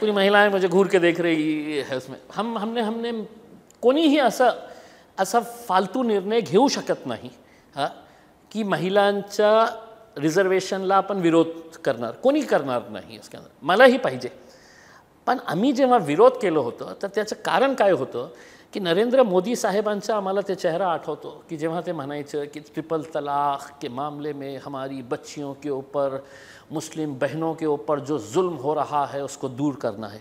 पूरी महिलाएं मुझे घूर के देख रही है उसमें हम हमने हमने कोणीही असा असा फालतू निर्णय घेऊ शकत नाही हां की महिलांच्या रिझर्वेशनला आपण विरोध करणार कोणी करणार नाही मलाही पाहिजे पण आम्ही जेव्हा विरोध केलं होतं तर त्याचं कारण काय होतं की नरेंद्र मोदी साहेबांचा आम्हाला ते चेहरा आठवतो की जेव्हा ते म्हणायचं की ट्रिपल तलाक के मामले में हमारी बच्चियों के ऊपर मुस्लिम बहनों के ऊपर जो जुल्म हो रहा है उसको दूर करना है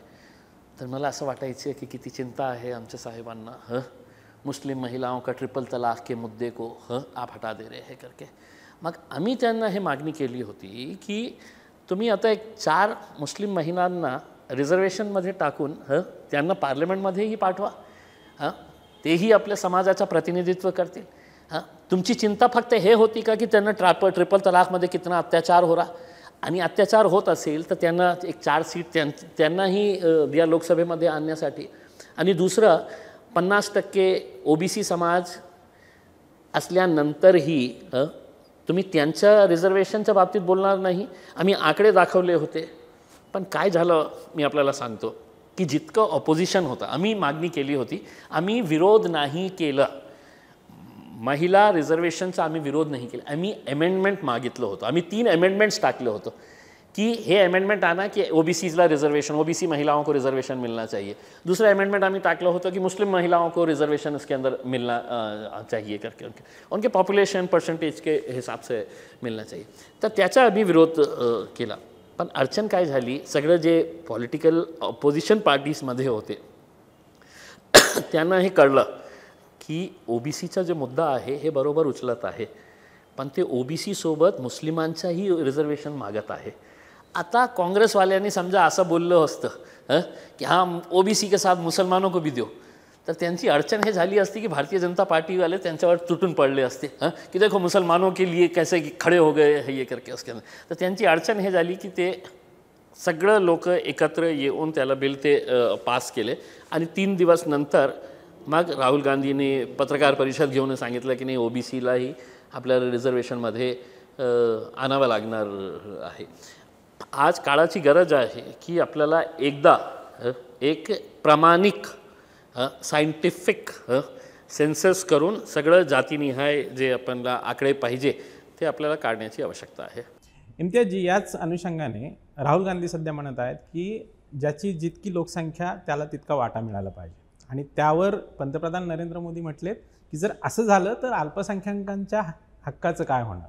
तर मला असं वाटायचं की किती चिंता आहे आमच्या साहेबांना ह मुस्लिम महिलाओं का ट्रिपल तलाक के मुद्दे को ह आप हटा दे रहे हे करके मग आम्ही त्यांना हे मागणी केली होती की तुम्ही आता एक चार मुस्लिम महिलांना रिझर्वेशनमध्ये टाकून ह त्यांना पार्लमेंटमध्येही पाठवा हां तेही आपल्या समाजाचं प्रतिनिधित्व करतील हां तुमची चिंता फक्त हे होती का की त्यांना ट्राप ट्रिपल तलाकमध्ये कितना अत्याचार हो रहा आणि अत्याचार होत असेल तर त्यांना एक चार सीट त्यां त्यांनाही या लोकसभेमध्ये आणण्यासाठी आणि दुसरं पन्नास टक्के ओ बी सी समाज असल्यानंतरही तुम्ही त्यांच्या रिझर्वेशनच्या बाबतीत बोलणार नाही आम्ही आकडे दाखवले होते पण काय झालं मी आपल्याला सांगतो की जितकं ऑपोजिशन होतं आम्ही मागणी केली होती आम्ही विरोध नाही के महिला रिझर्वेशनचा आम्ही विरोध नाही केला आम्ही अमेंडमेंट मागितलं होतं आम्ही तीन अमेंडमेंट्स टाकलं होतं कि हे अमेंडमेंट आना कि O B सीजला reservation O B C महिलाओं को रिजर्वेशन मिलना चाहिए दूसरा अमेंडमेंट आम्मी टाकला होता कि मुस्लिम महिलाओं को रिजर्वेशन इसके अंदर मिलना चाहिए करके उनके उनके पॉपुलेशन परसेंटेज के हिसाब से मिलना चाहिए तर त्याचा आम्ही विरोध केला पण अडचण काय झाली सगळं जे पॉलिटिकल ऑपोजिशन पार्टीजमध्ये होते त्यांना हे कळलं की ओबीसीचा जो मुद्दा आहे हे बरोबर उचलत आहे पण ते सोबत मुस्लिमांचाही रिझर्वेशन मागत आहे आता काँग्रेसवाल्यांनी समजा असं बोललं असतं की हां ओबीसी के साथ मुसलमानों को भी दो तर त्यांची अडचण हे झाली असती की भारतीय जनता पार्टीवाले त्यांच्यावर तुटून पडले असते हां की देखो मुसलमानों के लिए कैसे खडे हो गए हे करके असके तर त्यांची अडचण हे झाली की ते सगळं लोक एकत्र येऊन त्याला बिल ते पास केले आणि तीन दिवस नंतर मग राहुल गांधीने पत्रकार परिषद घेऊन सांगितलं की नाही ओबीसीलाही आपल्याला रिझर्वेशनमध्ये आणावं लागणार आहे आज काळाची गरज आहे की आपल्याला एकदा एक प्रामाणिक सायंटिफिक सेन्सस करून सगळं जातीनिहाय जे आपल्याला आकडे पाहिजे ते आपल्याला काढण्याची आवश्यकता आहे इम्तियाजी याच अनुषंगाने राहुल गांधी सध्या म्हणत आहेत की ज्याची जितकी लोकसंख्या त्याला तितका वाटा मिळाला पाहिजे आणि त्यावर पंतप्रधान नरेंद्र मोदी म्हटलेत की जर असं झालं तर अल्पसंख्याकांच्या हक्काचं काय होणार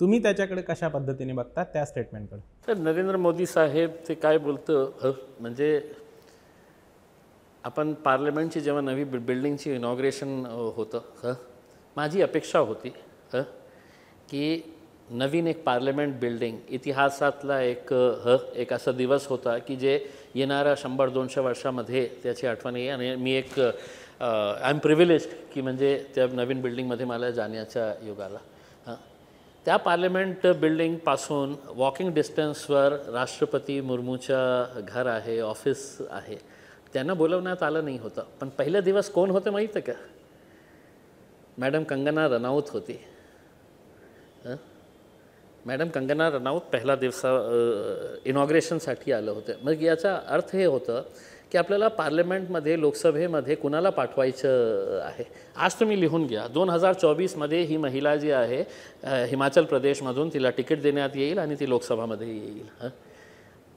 तुम्ही त्याच्याकडे कशा पद्धतीने बघता त्या स्टेटमेंटकडे तर नरेंद्र मोदी साहेब ते काय बोलतं म्हणजे आपण पार्लमेंटची जेव्हा नवी बिल्डिंगची इनॉग्रेशन होतं माझी अपेक्षा होती की नवीन एक पार्लमेंट बिल्डिंग इतिहासातला एक ह एक असा दिवस होता की जे येणाऱ्या शंभर दोनशे वर्षामध्ये त्याची आठवण येईल आणि मी एक आय एम प्रिव्हिलेज की म्हणजे त्या नवीन बिल्डिंगमध्ये मला जाण्याच्या युगाला हां त्या पार्लमेंट बिल्डिंगपासून वॉकिंग डिस्टन्सवर राष्ट्रपती मुर्मूच्या घर आहे ऑफिस आहे त्यांना बोलवण्यात आलं नाही होतं पण पहिला दिवस कोण होते माहीत आहे का मॅडम कंगना रनाऊत होती मॅडम कंगना रनावत पहिला दिवसा इनॉग्रेशनसाठी आलं होतं मग याचा अर्थ हे होतं की आपल्याला पार्लमेंटमध्ये लोकसभेमध्ये कुणाला पाठवायचं आहे आज तुम्ही लिहून घ्या दोन हजार चोवीसमध्ये ही महिला जी आहे हिमाचल प्रदेशमधून तिला तिकीट देण्यात येईल आणि ती लोकसभामध्ये येईल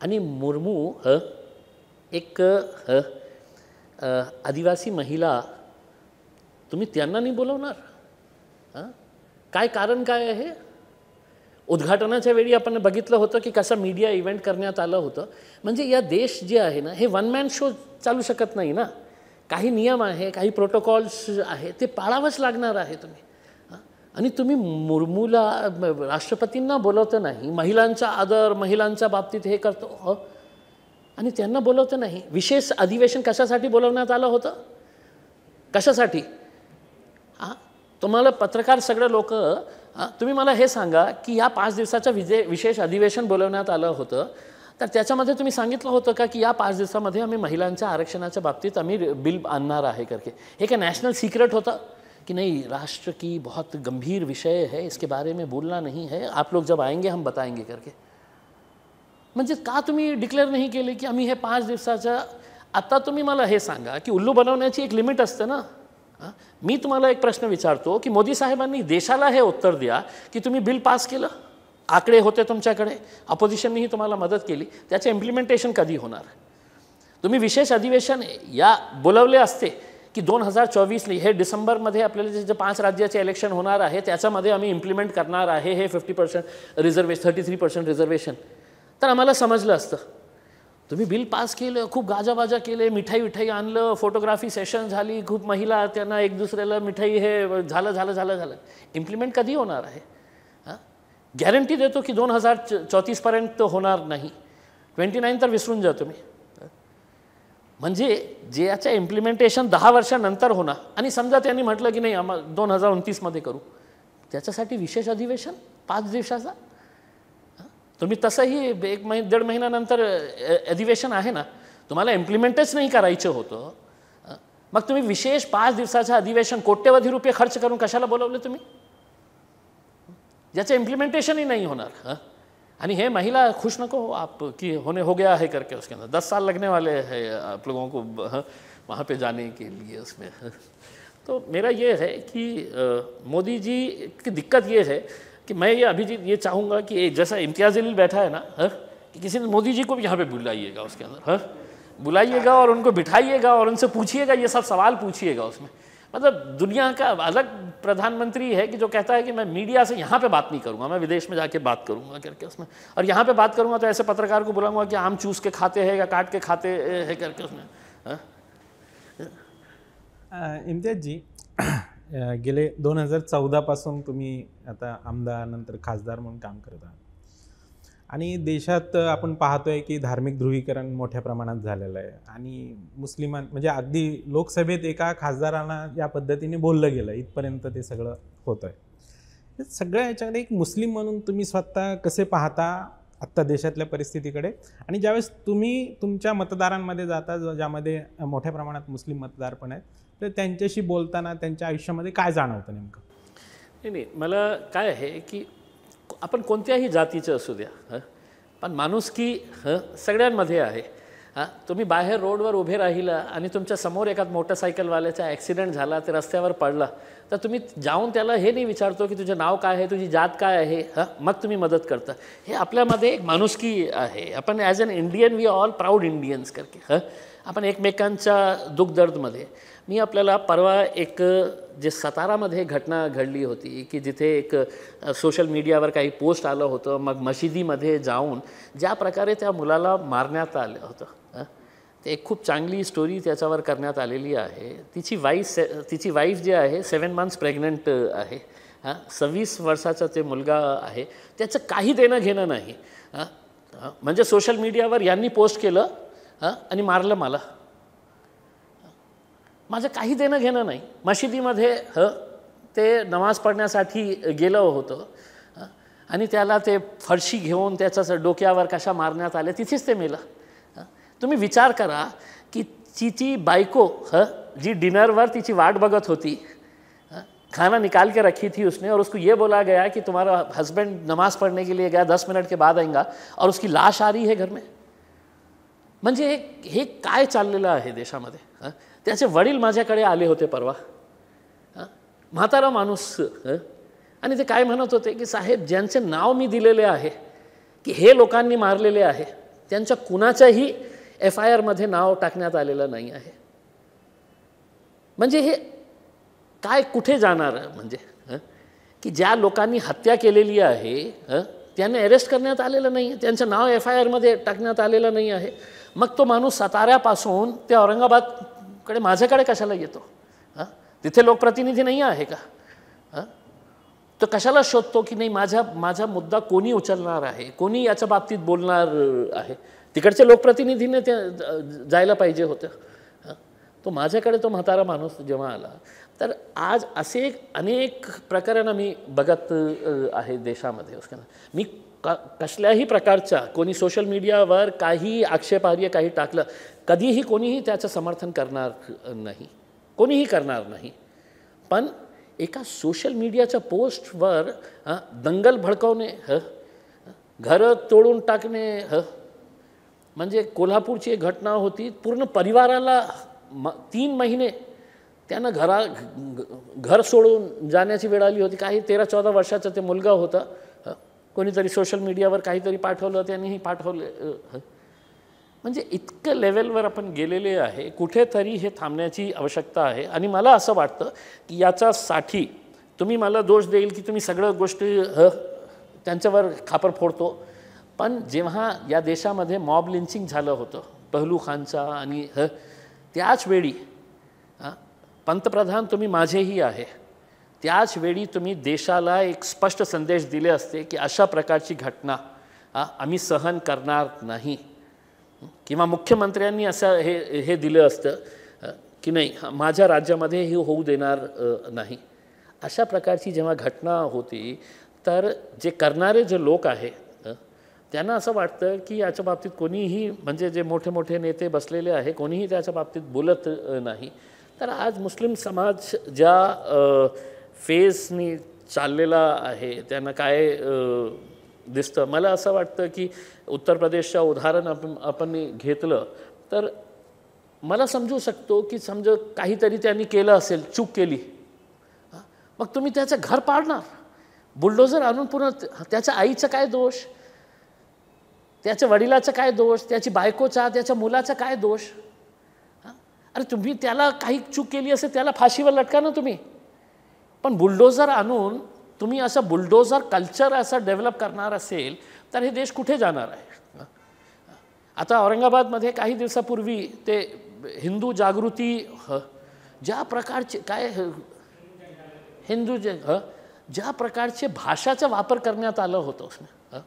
आणि मुर्मू एक आदिवासी महिला तुम्ही त्यांना नाही बोलवणार काय कारण काय आहे उद्घाटनाच्या वेळी आपण बघितलं होतं की कसं मीडिया इव्हेंट करण्यात आलं होतं म्हणजे या देश जे आहे ना हे वन मॅन शो चालू शकत नाही ना काही नियम आहे काही प्रोटोकॉल्स आहे ते पाळावंच लागणार आहे तुम्ही आणि तुम्ही मुर्मूला राष्ट्रपतींना बोलवतं नाही महिलांचा आदर महिलांच्या बाबतीत हे करतो आणि त्यांना बोलवतं नाही विशेष अधिवेशन कशासाठी बोलवण्यात आलं होतं कशासाठी हां तुम्हाला पत्रकार सगळे लोक तुम्ही मला हे सांगा की या पाच दिवसाचं विजे विशेष अधिवेशन बोलवण्यात आलं होतं तर त्याच्यामध्ये तुम्ही सांगितलं होतं का की या पाच दिवसामध्ये आम्ही महिलांच्या आरक्षणाच्या बाबतीत आम्ही बिल आणणार आहे करके हे काय नॅशनल सिक्रेट होतं की नाही राष्ट्र की बहुत गंभीर विषय है इसके बारे में बोलना नहीं है आप लोग जब आएंगे हम बताएंगे करके म्हणजे का तुम्ही डिक्लेअर नाही केले की आम्ही हे पाच दिवसाच्या आता तुम्ही मला हे सांगा की उल्लू बनवण्याची एक लिमिट असते ना मी तुम्हाला एक प्रश्न विचारतो की मोदी साहेबांनी देशाला हे उत्तर द्या की तुम्ही बिल पास केलं आकडे होते तुमच्याकडे अपोजिशननीही तुम्हाला मदत केली त्याचे इम्प्लिमेंटेशन कधी होणार तुम्ही विशेष अधिवेशन या बोलवले असते की दोन हजार चोवीसली हे डिसेंबरमध्ये आपल्याला जे पाच राज्याचे इलेक्शन होणार आहे त्याच्यामध्ये आम्ही इम्प्लिमेंट करणार आहे हे fifty percent reservation thirty three percent reservation तर आम्हाला समजलं असतं तुम्ही बिल पास केलं खूप गाजाबाजा केले मिठाई विठाई आणलं फोटोग्राफी सेशन झाली खूप महिला त्यांना एक दुसऱ्याला मिठाई हे झालं झालं झालं झालं इम्प्लिमेंट कधी होणार आहे हां गॅरंटी देतो की दोन हजार च चौतीसपर्यंत होणार नाही ट्वेंटी नाईन तर विसरून जा तुम्ही म्हणजे जे याचं इम्प्लिमेंटेशन दहा वर्षानंतर होणार आणि समजा त्यांनी म्हटलं की नाही आम्हाला दोन हजार उनतीसमध्ये करू त्याच्यासाठी विशेष अधिवेशन पाच दिवसाचा तुम्ही तसंही एक महिन दीड महिन्यानंतर अधिवेशन आहे ना तुम्हाला इम्प्लिमेंटच नाही करायचं होतं मग तुम्ही विशेष पाच दिवसाचं अधिवेशन कोट्यवधी रुपये खर्च करून कशाला बोलवलं तुम्ही ज्याचं इम्प्लिमेंटेशनही नाही होणार आणि हे महिला खुश नको हो आप की होणे हो गया है करके उसके अंदर दस साल लगने वाले है आप लोगों को वहां पे जाने के लिए उसमें तो मेरा ये है कि मोदी जी की दिक्कत ये है कि मैं ये अभिजीत ये चाहूँगा कि जैसा इम्तियाज़ अली बैठा है ना हर हाँ, कि किसी ने मोदी जी को भी यहाँ पे बुलाइएगा उसके अंदर हर हाँ, बुलाइएगा और उनको बिठाइएगा और उनसे पूछिएगा ये सब सवाल पूछिएगा उसमें मतलब दुनिया का अलग प्रधानमंत्री है कि जो कहता है कि मैं मीडिया से यहाँ पे बात नहीं करूँगा मैं विदेश में जाके बात करूँगा करके उसमें और यहाँ पे बात करूँगा तो ऐसे पत्रकार को बुलाऊंगा कि आम चूस के खाते हैं या काट के खाते हैं करके उसमें हाँ। इम्तियाज जी गेले दोन हजार चौदापासून तुम्ही आता आमदार नंतर खासदार म्हणून काम करत आहात आणि देशात आपण पाहतोय की धार्मिक ध्रुवीकरण मोठ्या प्रमाणात झालेलं आहे आणि मुस्लिमां म्हणजे अगदी लोकसभेत एका खासदारांना या पद्धतीने बोललं गेलं इथपर्यंत ते सगळं होतं आहे सगळ्या याच्याकडे एक मुस्लिम म्हणून तुम्ही स्वतः कसे पाहता आत्ता देशातल्या परिस्थितीकडे आणि ज्यावेळेस तुम्ही तुमच्या मतदारांमध्ये जाता ज्यामध्ये मोठ्या प्रमाणात मुस्लिम मतदार पण आहेत तर त्यांच्याशी बोलताना त्यांच्या आयुष्यामध्ये काय जाणवतं नेमकं नाही नाही मला काय आहे की आपण कोणत्याही जातीचं असू द्या पण माणूस की सगळ्यांमध्ये आहे हां तुम्ही बाहेर रोडवर उभे राहिला आणि तुमच्या समोर एखाद मोटरसायकलवाल्याचा ॲक्सिडेंट झाला ते रस्त्यावर पडला तर तुम्ही जाऊन त्याला हे नाही विचारतो की तुझं नाव काय आहे तुझी जात काय आहे हां मग तुम्ही मदत करता हे आपल्यामध्ये एक माणुसकी आहे आपण as an Indian we all proud Indians करके हां आपण एकमेकांच्या दुःखदर्दमध्ये मी आपल्याला परवा एक जे सतारामध्ये घटना घडली होती की जिथे एक सोशल मीडियावर काही पोस्ट आलं होतं मग मशिदीमध्ये जाऊन ज्या प्रकारे त्या मुलाला मारण्यात आलं होतं ते एक खूप चांगली स्टोरी त्याच्यावर करण्यात आलेली आहे तिची वाईफ से तिची वाईफ जी आहे सेवन मंथ्स प्रेग्नंट आहे हां सव्वीस वर्षाचा ते मुलगा आहे त्याचं काही देणं घेणं नाही म्हणजे सोशल मीडियावर यांनी पोस्ट केलं आणि मारलं मला माझं काही देणं घेणं नाही मशिदीमध्ये ह ते नमाज पडण्यासाठी गेलं होतं आणि त्याला ते फरशी घेऊन त्याचं डोक्यावर कशा मारण्यात आले तिथेच ते मेलं तुम्ही विचार करा की तिची बायको ह जी डिनरवर तिची वाट बघत होती खाना निकाल के रखी थी उसने और उसको ये बोला गया कि तुम्हारा हस्बैंड नमाज पढ़ने के लिए गया दस मिनट के बाद आएगा और उसकी लाश आ रही है घर में म्हणजे हे काय चाललेलं आहे देशामध्ये त्याचे वडील माझ्याकडे आले होते परवा म्हातारा माणूस आणि ते काय म्हणत होते की साहेब ज्यांचे नाव मी दिलेले आहे की हे लोकांनी मारलेले आहे त्यांच्या कुणाच्याही एफ आय आरमध्ये नाव टाकण्यात आलेलं नाही आहे म्हणजे हे काय कुठे जाणार म्हणजे की ज्या लोकांनी हत्या केलेली आहे त्यांना अरेस्ट करण्यात आलेलं नाही आहे त्यांचं नाव एफ आय आरमध्ये टाकण्यात आलेलं नाही आहे मग तो माणूस साताऱ्यापासून ते औरंगाबाद कडे माझ्याकडे कशाला येतो हां तिथे लोकप्रतिनिधी नाही आहे का हां तो कशाला शोधतो की नाही माझा माझा मुद्दा कोणी उचलणार आहे कोणी याच्या बाबतीत बोलणार आहे तिकडचे लोकप्रतिनिधीने ते जायला पाहिजे होतं तो माझ्याकडे तो म्हातारा माणूस जेव्हा आला तर आज असे अनेक प्रकरणं मी बघत आहे देशामध्ये मी क कसल्याही प्रकारच्या कोणी सोशल मीडियावर काही आक्षेपार्ह काही टाकलं कधीही कोणीही त्याचं समर्थन करणार नाही कोणीही करणार नाही पण एका सोशल मीडियाच्या पोस्टवर दंगल भडकवणे ह घरं तोडून टाकणे ह म्हणजे कोल्हापूरची एक घटना होती पूर्ण परिवाराला म तीन महिने त्यांना घरा घर सोडून जाण्याची वेळ आली होती काही तेरा चौदा वर्षाचं ते मुलगा होता कोणीतरी सोशल मीडियावर काहीतरी पाठवलं त्यांनीही पाठवले म्हणजे इतकं लेवलवर आपण गेलेले आहे कुठेतरी हे थांबण्याची आवश्यकता आहे आणि मला असं वाटतं की याच्यासाठी तुम्ही मला दोष देईल की तुम्ही सगळं गोष्टी त्यांच्यावर खापर फोडतो पण जेव्हा या देशामध्ये मॉब लिंचिंग झालं होतं पहलू खानचा आणि त्याच वेळी पंतप्रधान तुम्ही माझेही आहे त्याच वेळी तुम्ही देशाला एक स्पष्ट संदेश दिले असते की अशा प्रकारची घटना आम्ही सहन करणार नाही किंवा मुख्यमंत्र्यांनी असं हे हे दिलं असतं की नाही माझ्या राज्यामध्ये हे होऊ देणार नाही अशा प्रकारची जेव्हा घटना होती तर जे करणारे जे लोक आहे त्यांना असं वाटतं की याच्या बाबतीत कोणीही म्हणजे जे मोठे मोठे नेते बसलेले आहे कोणीही त्याच्या बाबतीत बोलत नाही तर आज मुस्लिम समाज ज्या फेजनी चाललेला आहे त्यांना काय दिसतं मला असं वाटतं की उत्तर प्रदेशच्या उदाहरण आपण आपण घेतलं तर मला समजू शकतो की समज काहीतरी त्यांनी केलं असेल चूक केली मग तुम्ही त्याचं घर पाडणार बुलडोजर आणून पुन्हा त्याच्या आईचा काय दोष त्याच्या वडिलाचा काय दोष त्याची बायकोचा त्याच्या मुलाचा काय दोष अरे तुम्ही त्याला काही चूक केली असेल त्याला फाशीवर लटका ना तुम्ही पण बुलडोजर आणून तुम्ही असं बुलडोजर कल्चर असं डेव्हलप करणार असेल तर हे देश कुठे जाणार आहे आता औरंगाबादमध्ये काही दिवसापूर्वी ते हिंदू जागृती ज्या प्रकारचे काय हिंदू जे ज्या प्रकारचे भाषाचा वापर करण्यात आलं होतं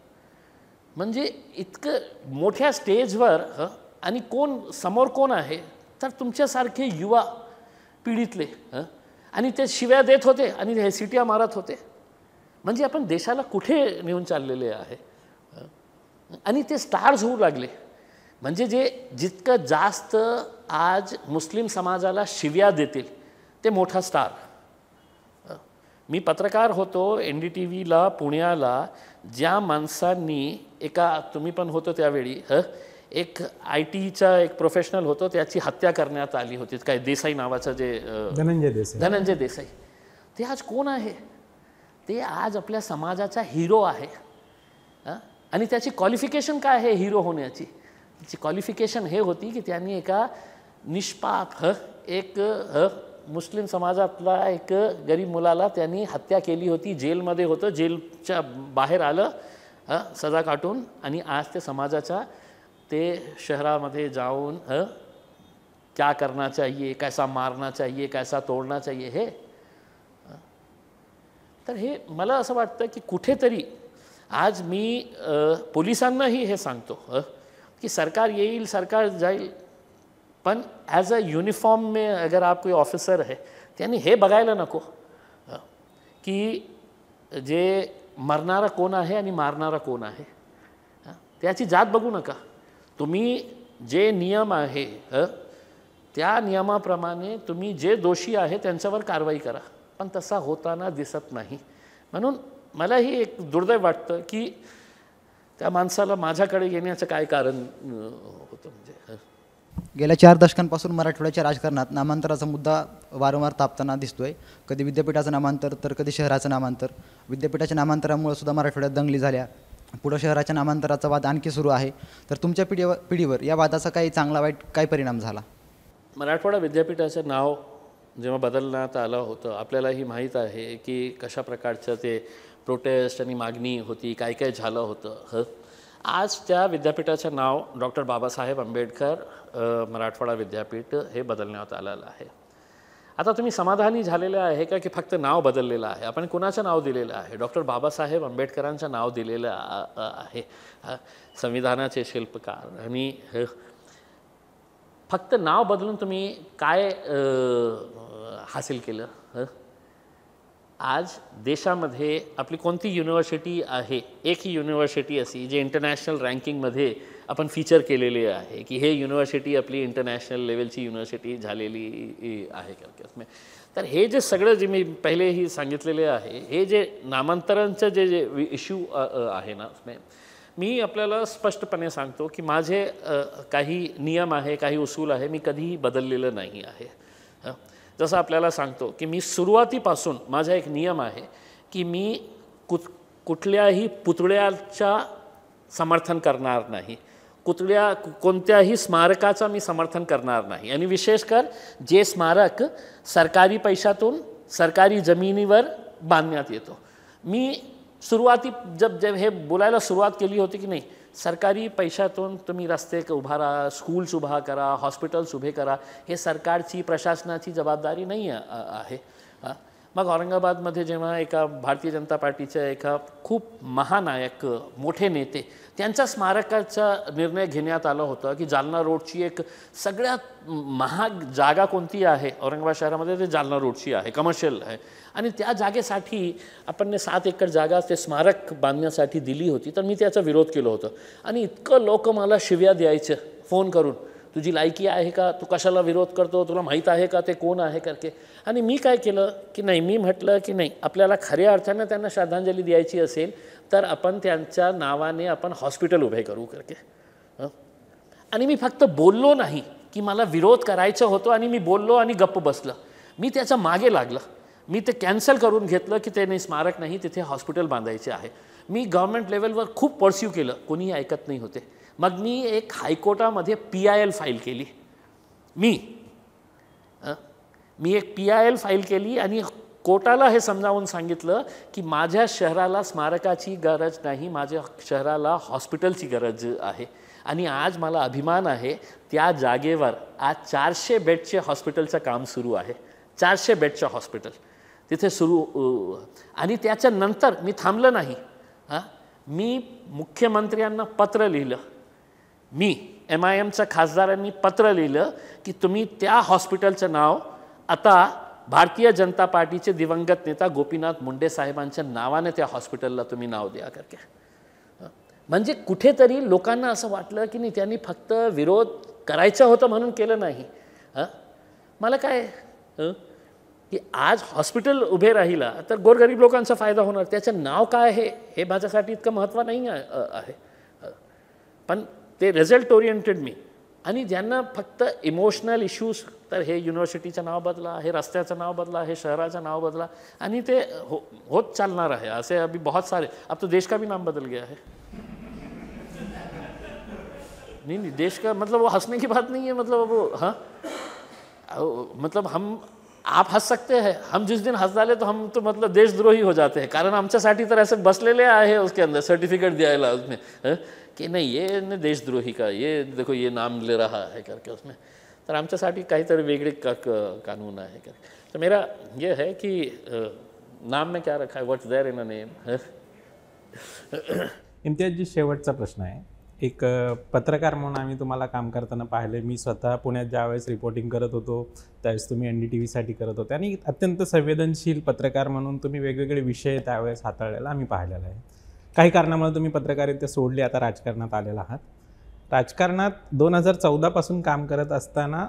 म्हणजे इतकं मोठ्या स्टेजवर आणि कोण समोर कोण आहे तर तुमच्यासारखे युवा पिढीतले आणि ते शिव्या देत होते आणि हे सिट्या मारत होते म्हणजे आपण देशाला कुठे नेऊन चाललेले आहे आणि ते स्टार्स होऊ लागले म्हणजे जे जितकं जास्त आज मुस्लिम समाजाला शिव्या देतील ते मोठा स्टार मी पत्रकार होतो एन डी टी व्हीला पुण्याला ज्या माणसांनी एका तुम्ही पण होतो त्यावेळी एक आय टीचा एक प्रोफेशनल होतो त्याची हत्या करण्यात आली होती काय देसाई नावाचं जे धनंजय देसाई धनंजय देसाई ते आज कोण आहे ते आज आपल्या समाजाचा हिरो आहे आणि त्याची क्वालिफिकेशन काय आहे हिरो होण्याची त्याची क्वालिफिकेशन हे होती की त्यांनी एका निष्पाप एक मुस्लिम समाजातला एक गरीब मुलाला त्यांनी हत्या केली होती जेलमध्ये होतं जेलच्या बाहेर आलं सजा काटून आणि आज ते समाजाच्या ते शहरामध्ये जाऊन क्या करना चाहिए कैसा मारना चाहिए कैसा तोडना चाहिए हे तर हे मला असं वाटतं की कुठेतरी आज मी पोलिसांनाही हे सांगतो की सरकार येईल सरकार जाईल पण ॲज अ युनिफॉर्म में अगर आप कोई ऑफिसर आहे त्यांनी हे बघायला नको की जे मरणारा कोण आहे आणि मारणारा कोण आहे त्याची जात बघू नका तुम्ही जे नियम आहे त्या नियमाप्रमाणे तुम्ही जे दोषी आहे त्यांच्यावर कारवाई करा पण तसा होताना दिसत नाही म्हणून मलाही एक दुर्दैव वाटतं की त्या माणसाला माझ्याकडे येण्याचं काय कारण होतं म्हणजे गेल्या चार दशकांपासून मराठवाड्याच्या राजकारणात नामांतराचा मुद्दा वारंवार तापताना दिसतोय कधी विद्यापीठाचं नामांतर तर कधी शहराचं नामांतर विद्यापीठाच्या नामांतरामुळे सुद्धा मराठवाड्यात दंगली झाल्या पुढं शहराच्या नामांतराचा वाद आणखी सुरू आहे तर तुमच्या पिढीवर पिढीवर या वादाचा काही चांगला वाईट काय परिणाम झाला मराठवाडा विद्यापीठाचं नाव जेव्हा बदलण्यात आलं होतं आपल्यालाही माहीत आहे की कशा प्रकारचं ते प्रोटेस्ट आणि मागणी होती काय काय झालं होतं ह आज त्या विद्यापीठाचं नाव डॉक्टर बाबासाहेब आंबेडकर मराठवाडा विद्यापीठ हे बदलण्यात आलेलं आहे आता तुम्ही समाधानी झालेले आहे का की फक्त नाव बदललेलं आहे आपण कुणाचं नाव दिलेलं आहे डॉक्टर बाबासाहेब आंबेडकरांचं नाव दिलेलं आहे संविधानाचे शिल्पकार आणि फक्त नाव बदलून तुम्ही काय हासिल केलं हं आज देशामध्ये आपली कोणती युनिव्हर्सिटी आहे एक ही युनिव्हर्सिटी अशी जे इंटरनॅशनल रँकिंगमध्ये आपण फीचर केलेली आहे की हे युनिव्हर्सिटी आपली इंटरनॅशनल लेवलची युनिव्हर्सिटी झालेली आहे का तर हे जे सगळं जे मी पहिले ही सांगितलेले आहे हे जे नामांतरांचं जे जे इश्यू आहे ना मी आपल्याला स्पष्टपणे सांगतो की माझे काही नियम आहे काही उसूल आहे मी कधीही बदललेलं नाही आहे जसं आपल्याला सांगतो की मी सुरुवातीपासून माझा एक नियम आहे की मी कुत कुठल्याही पुतळ्याच्या समर्थन करणार नाही कुतळ्या कोणत्याही स्मारकाचा मी समर्थन करणार नाही आणि विशेषकर जे स्मारक सरकारी पैशातून सरकारी जमिनीवर बांधण्यात येतो मी सुरुवाती जब जब हे बोलायला सुरुवात केली होती की नाही सरकारी पैशातून तुम्ही रस्ते उभारा स्कूल्स उभा करा हॉस्पिटल्स उभे करा हे सरकारची प्रशासनाची जबाबदारी नाही आहे मग औरंगाबादमध्ये जेव्हा एका भारतीय जनता पार्टीच्या एका खूप महानायक मोठे नेते त्यांचा स्मारकाचा निर्णय घेण्यात आला होता की जालना रोडची एक सगळ्यात महाग जागा कोणती आहे औरंगाबाद शहरामध्ये ते जालना रोडची आहे कमर्शियल आहे आणि त्या जागेसाठी आपण सात एकर जागा ते स्मारक बांधण्यासाठी दिली होती तर मी त्याचा विरोध केला होता आणि इतकं लोक मला शिव्या द्यायचं फोन करून तुझी लायकी आहे का तू कशाला विरोध करतो तुला माहीत आहे का ते कोण आहे करके आणि मी काय केलं की नाही मी म्हटलं की नाही आपल्याला खऱ्या अर्थानं त्यांना श्रद्धांजली द्यायची असेल तर आपण त्यांच्या नावाने आपण हॉस्पिटल उभे करू करके आणि मी फक्त बोललो नाही की मला विरोध करायचा होतो आणि मी बोललो आणि गप्प बसलं मी त्याच्या मागे लागलं मी ते कॅन्सल करून घेतलं की ते नाही स्मारक नाही तिथे हॉस्पिटल बांधायचे आहे मी गव्हर्मेंट लेवलवर खूप पर्स्यू केलं कोणीही ऐकत नाही होते मग मी एक हायकोर्टामध्ये पी आय एल फाईल केली मी मी एक पी आय एल फाईल केली आणि कोर्टाला हे समजावून सांगितलं की माझ्या शहराला स्मारकाची गरज नाही माझ्या शहराला हॉस्पिटलची गरज आहे आणि आज मला अभिमान आहे त्या जागेवर आज चारशे बेडचे हॉस्पिटलचं काम सुरू आहे चारशे बेडचं हॉस्पिटल तिथे सुरू आणि त्याच्यानंतर मी थांबलं नाही हां मी मुख्यमंत्र्यांना पत्र लिहिलं मी एम आय एमच्या खासदारांनी पत्र लिहिलं की तुम्ही त्या हॉस्पिटलचं नाव आता भारतीय जनता पार्टीचे दिवंगत नेता गोपीनाथ मुंडे साहेबांच्या नावाने त्या हॉस्पिटलला तुम्ही नाव द्या करके म्हणजे कुठेतरी लोकांना असं वाटलं की नाही त्यांनी फक्त विरोध करायचा होता म्हणून केलं नाही मला काय की आज हॉस्पिटल उभे राहिला तर गोरगरीब लोकांचा फायदा होणार त्याचं नाव काय आहे हे माझ्यासाठी इतकं महत्त्व नाही आहे पण ते रिझल्ट ओरिएंटेड मी आणि ज्यांना फक्त इमोशनल इश्यूज तर हे युनिव्हर्सिटीचं नाव बदला हे रस्त्याचं नाव बदला हे शहराचं नाव बदला आणि ते हो होत चालणार आहे असे अभी बहुत सारे अब तो देश का भी नाम बदल गया है नहीं नहीं देश का मतलब वो हंसने की बात नहीं है मतलब वो हाँ मतलब हम आप हंस सकते हैं हम जिस दिन हंस डाले तो हम तो मतलब देशद्रोही हो जाते हैं कारण आमच्यासाठी तर ले आए हैं उसके अंदर सर्टिफिकेट दिया है उसमें कि नहीं ये ये देशद्रोही का ये देखो ये नाम ले रहा है करके उसमें तर आमच्यासाठी काहीतरी वेगळे का, कानून आहे कर तो मेरा ये है कि नाम में क्या रखा है what's there in a name Imtiaz ji शेवटचा प्रश्न आहे एक पत्रकार म्हणून आम्ही तुम्हाला काम करताना पाहिले मी स्वतः पुण्यात ज्यावेळेस रिपोर्टिंग करत होतो त्यावेळेस तुम्ही एन डी टी व्हीसाठी करत होते आणि अत्यंत संवेदनशील पत्रकार म्हणून तुम्ही वेगवेगळे विषय त्यावेळेस हाताळलेला आम्ही पाहिलेला आहे काही कारणामुळे तुम्ही पत्रकारिता सोडली आता राजकारणात आलेला आहात राजकारणात दोन हजार चौदापासून काम करत असताना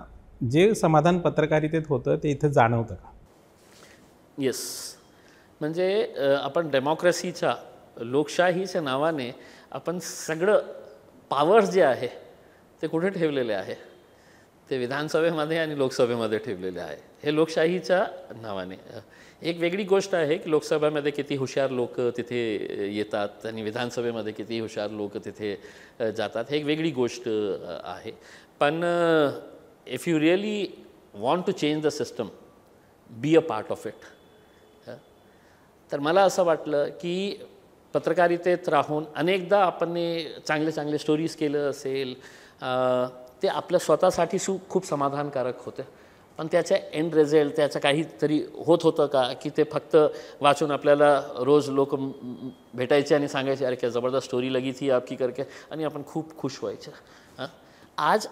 जे समाधान पत्रकारितेत होतं ते इथं जाणवतं का येस म्हणजे आपण डेमोक्रेसीच्या लोकशाहीच्या नावाने आपण सगळं पावर्स जे आहे ते कुठे ठेवलेले आहे ते विधानसभेमध्ये आणि लोकसभेमध्ये ठेवलेले आहे हे लोकशाहीच्या नावाने एक वेगळी गोष्ट आहे की लोकसभेमध्ये किती हुशार लोक तिथे येतात आणि विधानसभेमध्ये किती हुशार लोक तिथे जातात हे एक वेगळी गोष्ट आहे पण if you really want to change the system be a part of it तर मला असं वाटलं की पत्रकारितेत राहून अनेकदा आपण चांगले चांगले स्टोरीज केलं असेल ते आपल्या स्वतःसाठी सु खूप समाधानकारक होतं पण त्याच्या एंड रिझल्ट त्याचं काहीतरी होत होतं का की ते फक्त वाचून आपल्याला रोज लोक भेटायचे आणि सांगायचे अरे क्या जबरदस्त स्टोरी लगी थी आपकी करके आणि आपण खूप खुश व्हायचं आज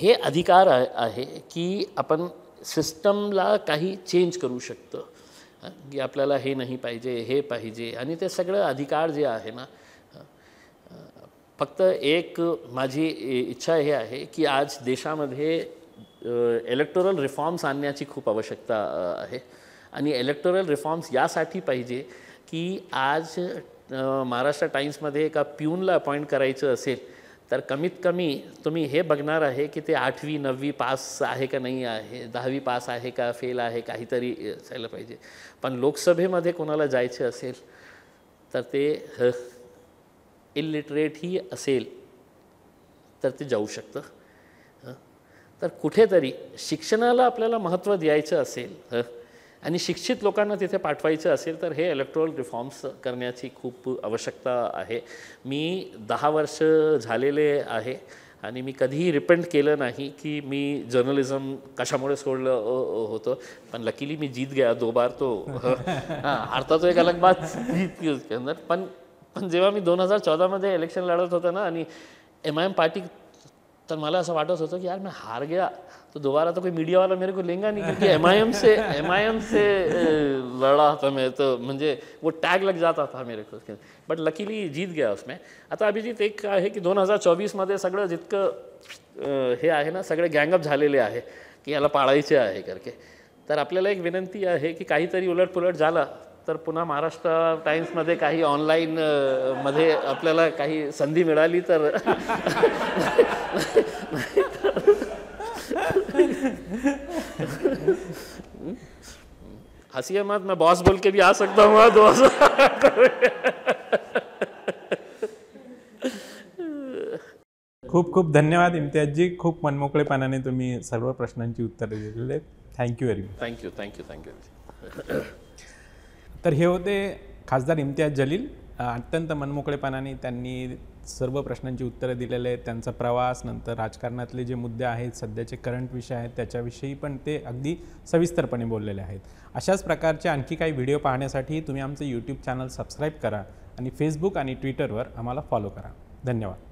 हे अधिकार आहे की आपण सिस्टमला काही चेंज करू शकतं की आपल्याला हे नाही पाहिजे हे पाहिजे आणि ते सगळं अधिकार जे आहे ना फक्त एक माझी इच्छा हे आहे की आज देशामध्ये इलेक्टोरल रिफॉर्म्स आणण्याची खूप आवश्यकता आहे आणि इलेक्टोरल रिफॉर्म्स यासाठी पाहिजे की आज महाराष्ट्र टाईम्समध्ये एका प्यूनला अपॉइंट करायचं असेल तर कमीत कमी तुम्ही हे बघणार आहे की ते आठवी नववी पास आहे का नाही आहे दहावी पास आहे का फेल आहे काहीतरी असायला पाहिजे पण लोकसभेमध्ये कोणाला जायचे असेल तर ते इलिटरेटही असेल तर ते जाऊ शकतं तर कुठेतरी शिक्षणाला आपल्याला महत्त्व द्यायचं असेल आणि शिक्षित लोकांना तिथे पाठवायचं असेल तर हे इलेक्ट्रॉल रिफॉर्म्स करण्याची खूप आवश्यकता आहे मी दहा वर्ष झालेले आहे आणि मी कधीही रिपेंट केलं नाही की मी जर्नलिझम कशामुळे सोडलं होतं पण लकीली मी जीत गया दो बार तो हां अर्थात एक अलग बात जीत यूज अंदर पण पण जेव्हा मी दोन हजार चौदामध्ये इलेक्शन लढत होतं ना आणि एम आय एम पार्टी तर मला असं वाटत होतं की यार मी हार गया तो दोबारा तो कोई मीडिया वाला मेरे को लेंगा नहीं क्योंकि एम से एम एम से लढा होता था मैं तो मुझे वो टैग लग जाता था मेरे को बट लकीली जीत गया उसमें आता अभिजीत एक आहे की दोन हजार चोवीसमध्ये सगळं जितकं हे आहे ना सगळे गँगअप झालेले आहे की याला पाळायचे आहे करके तर आपल्याला एक विनंती आहे की काहीतरी उलटपुलट झालं तर पुन्हा महाराष्ट्र टाईम्समध्ये काही ऑनलाईन मध्ये आपल्याला काही संधी मिळाली तर हंसी मत मैं बॉस बोल के भी आ सकता हूँ दोस्त खूप खूप धन्यवाद इम्तियाजजी खूप मनमोकळेपणाने तुम्ही सर्व प्रश्नांची उत्तरे दिलेली आहेत thank you very much thank you thank you thank you तर हे होते खासदार इम्तियाज जलील अत्यंत मनमोकळेपणाने त्यांनी सर्व प्रश्नांची उत्तरं दिलेले आहेत त्यांचा प्रवास नंतर राजकारणातले जे मुद्दे आहेत सध्याचे करंट विषय आहेत त्याच्याविषयी पण ते अगदी सविस्तरपणे बोललेले आहेत अशाच प्रकारचे आणखी काही व्हिडिओ पाहण्यासाठी तुम्ही आमचं यूट्यूब चॅनल सबस्क्राईब करा आणि फेसबुक आणि ट्विटरवर आम्हाला फॉलो करा धन्यवाद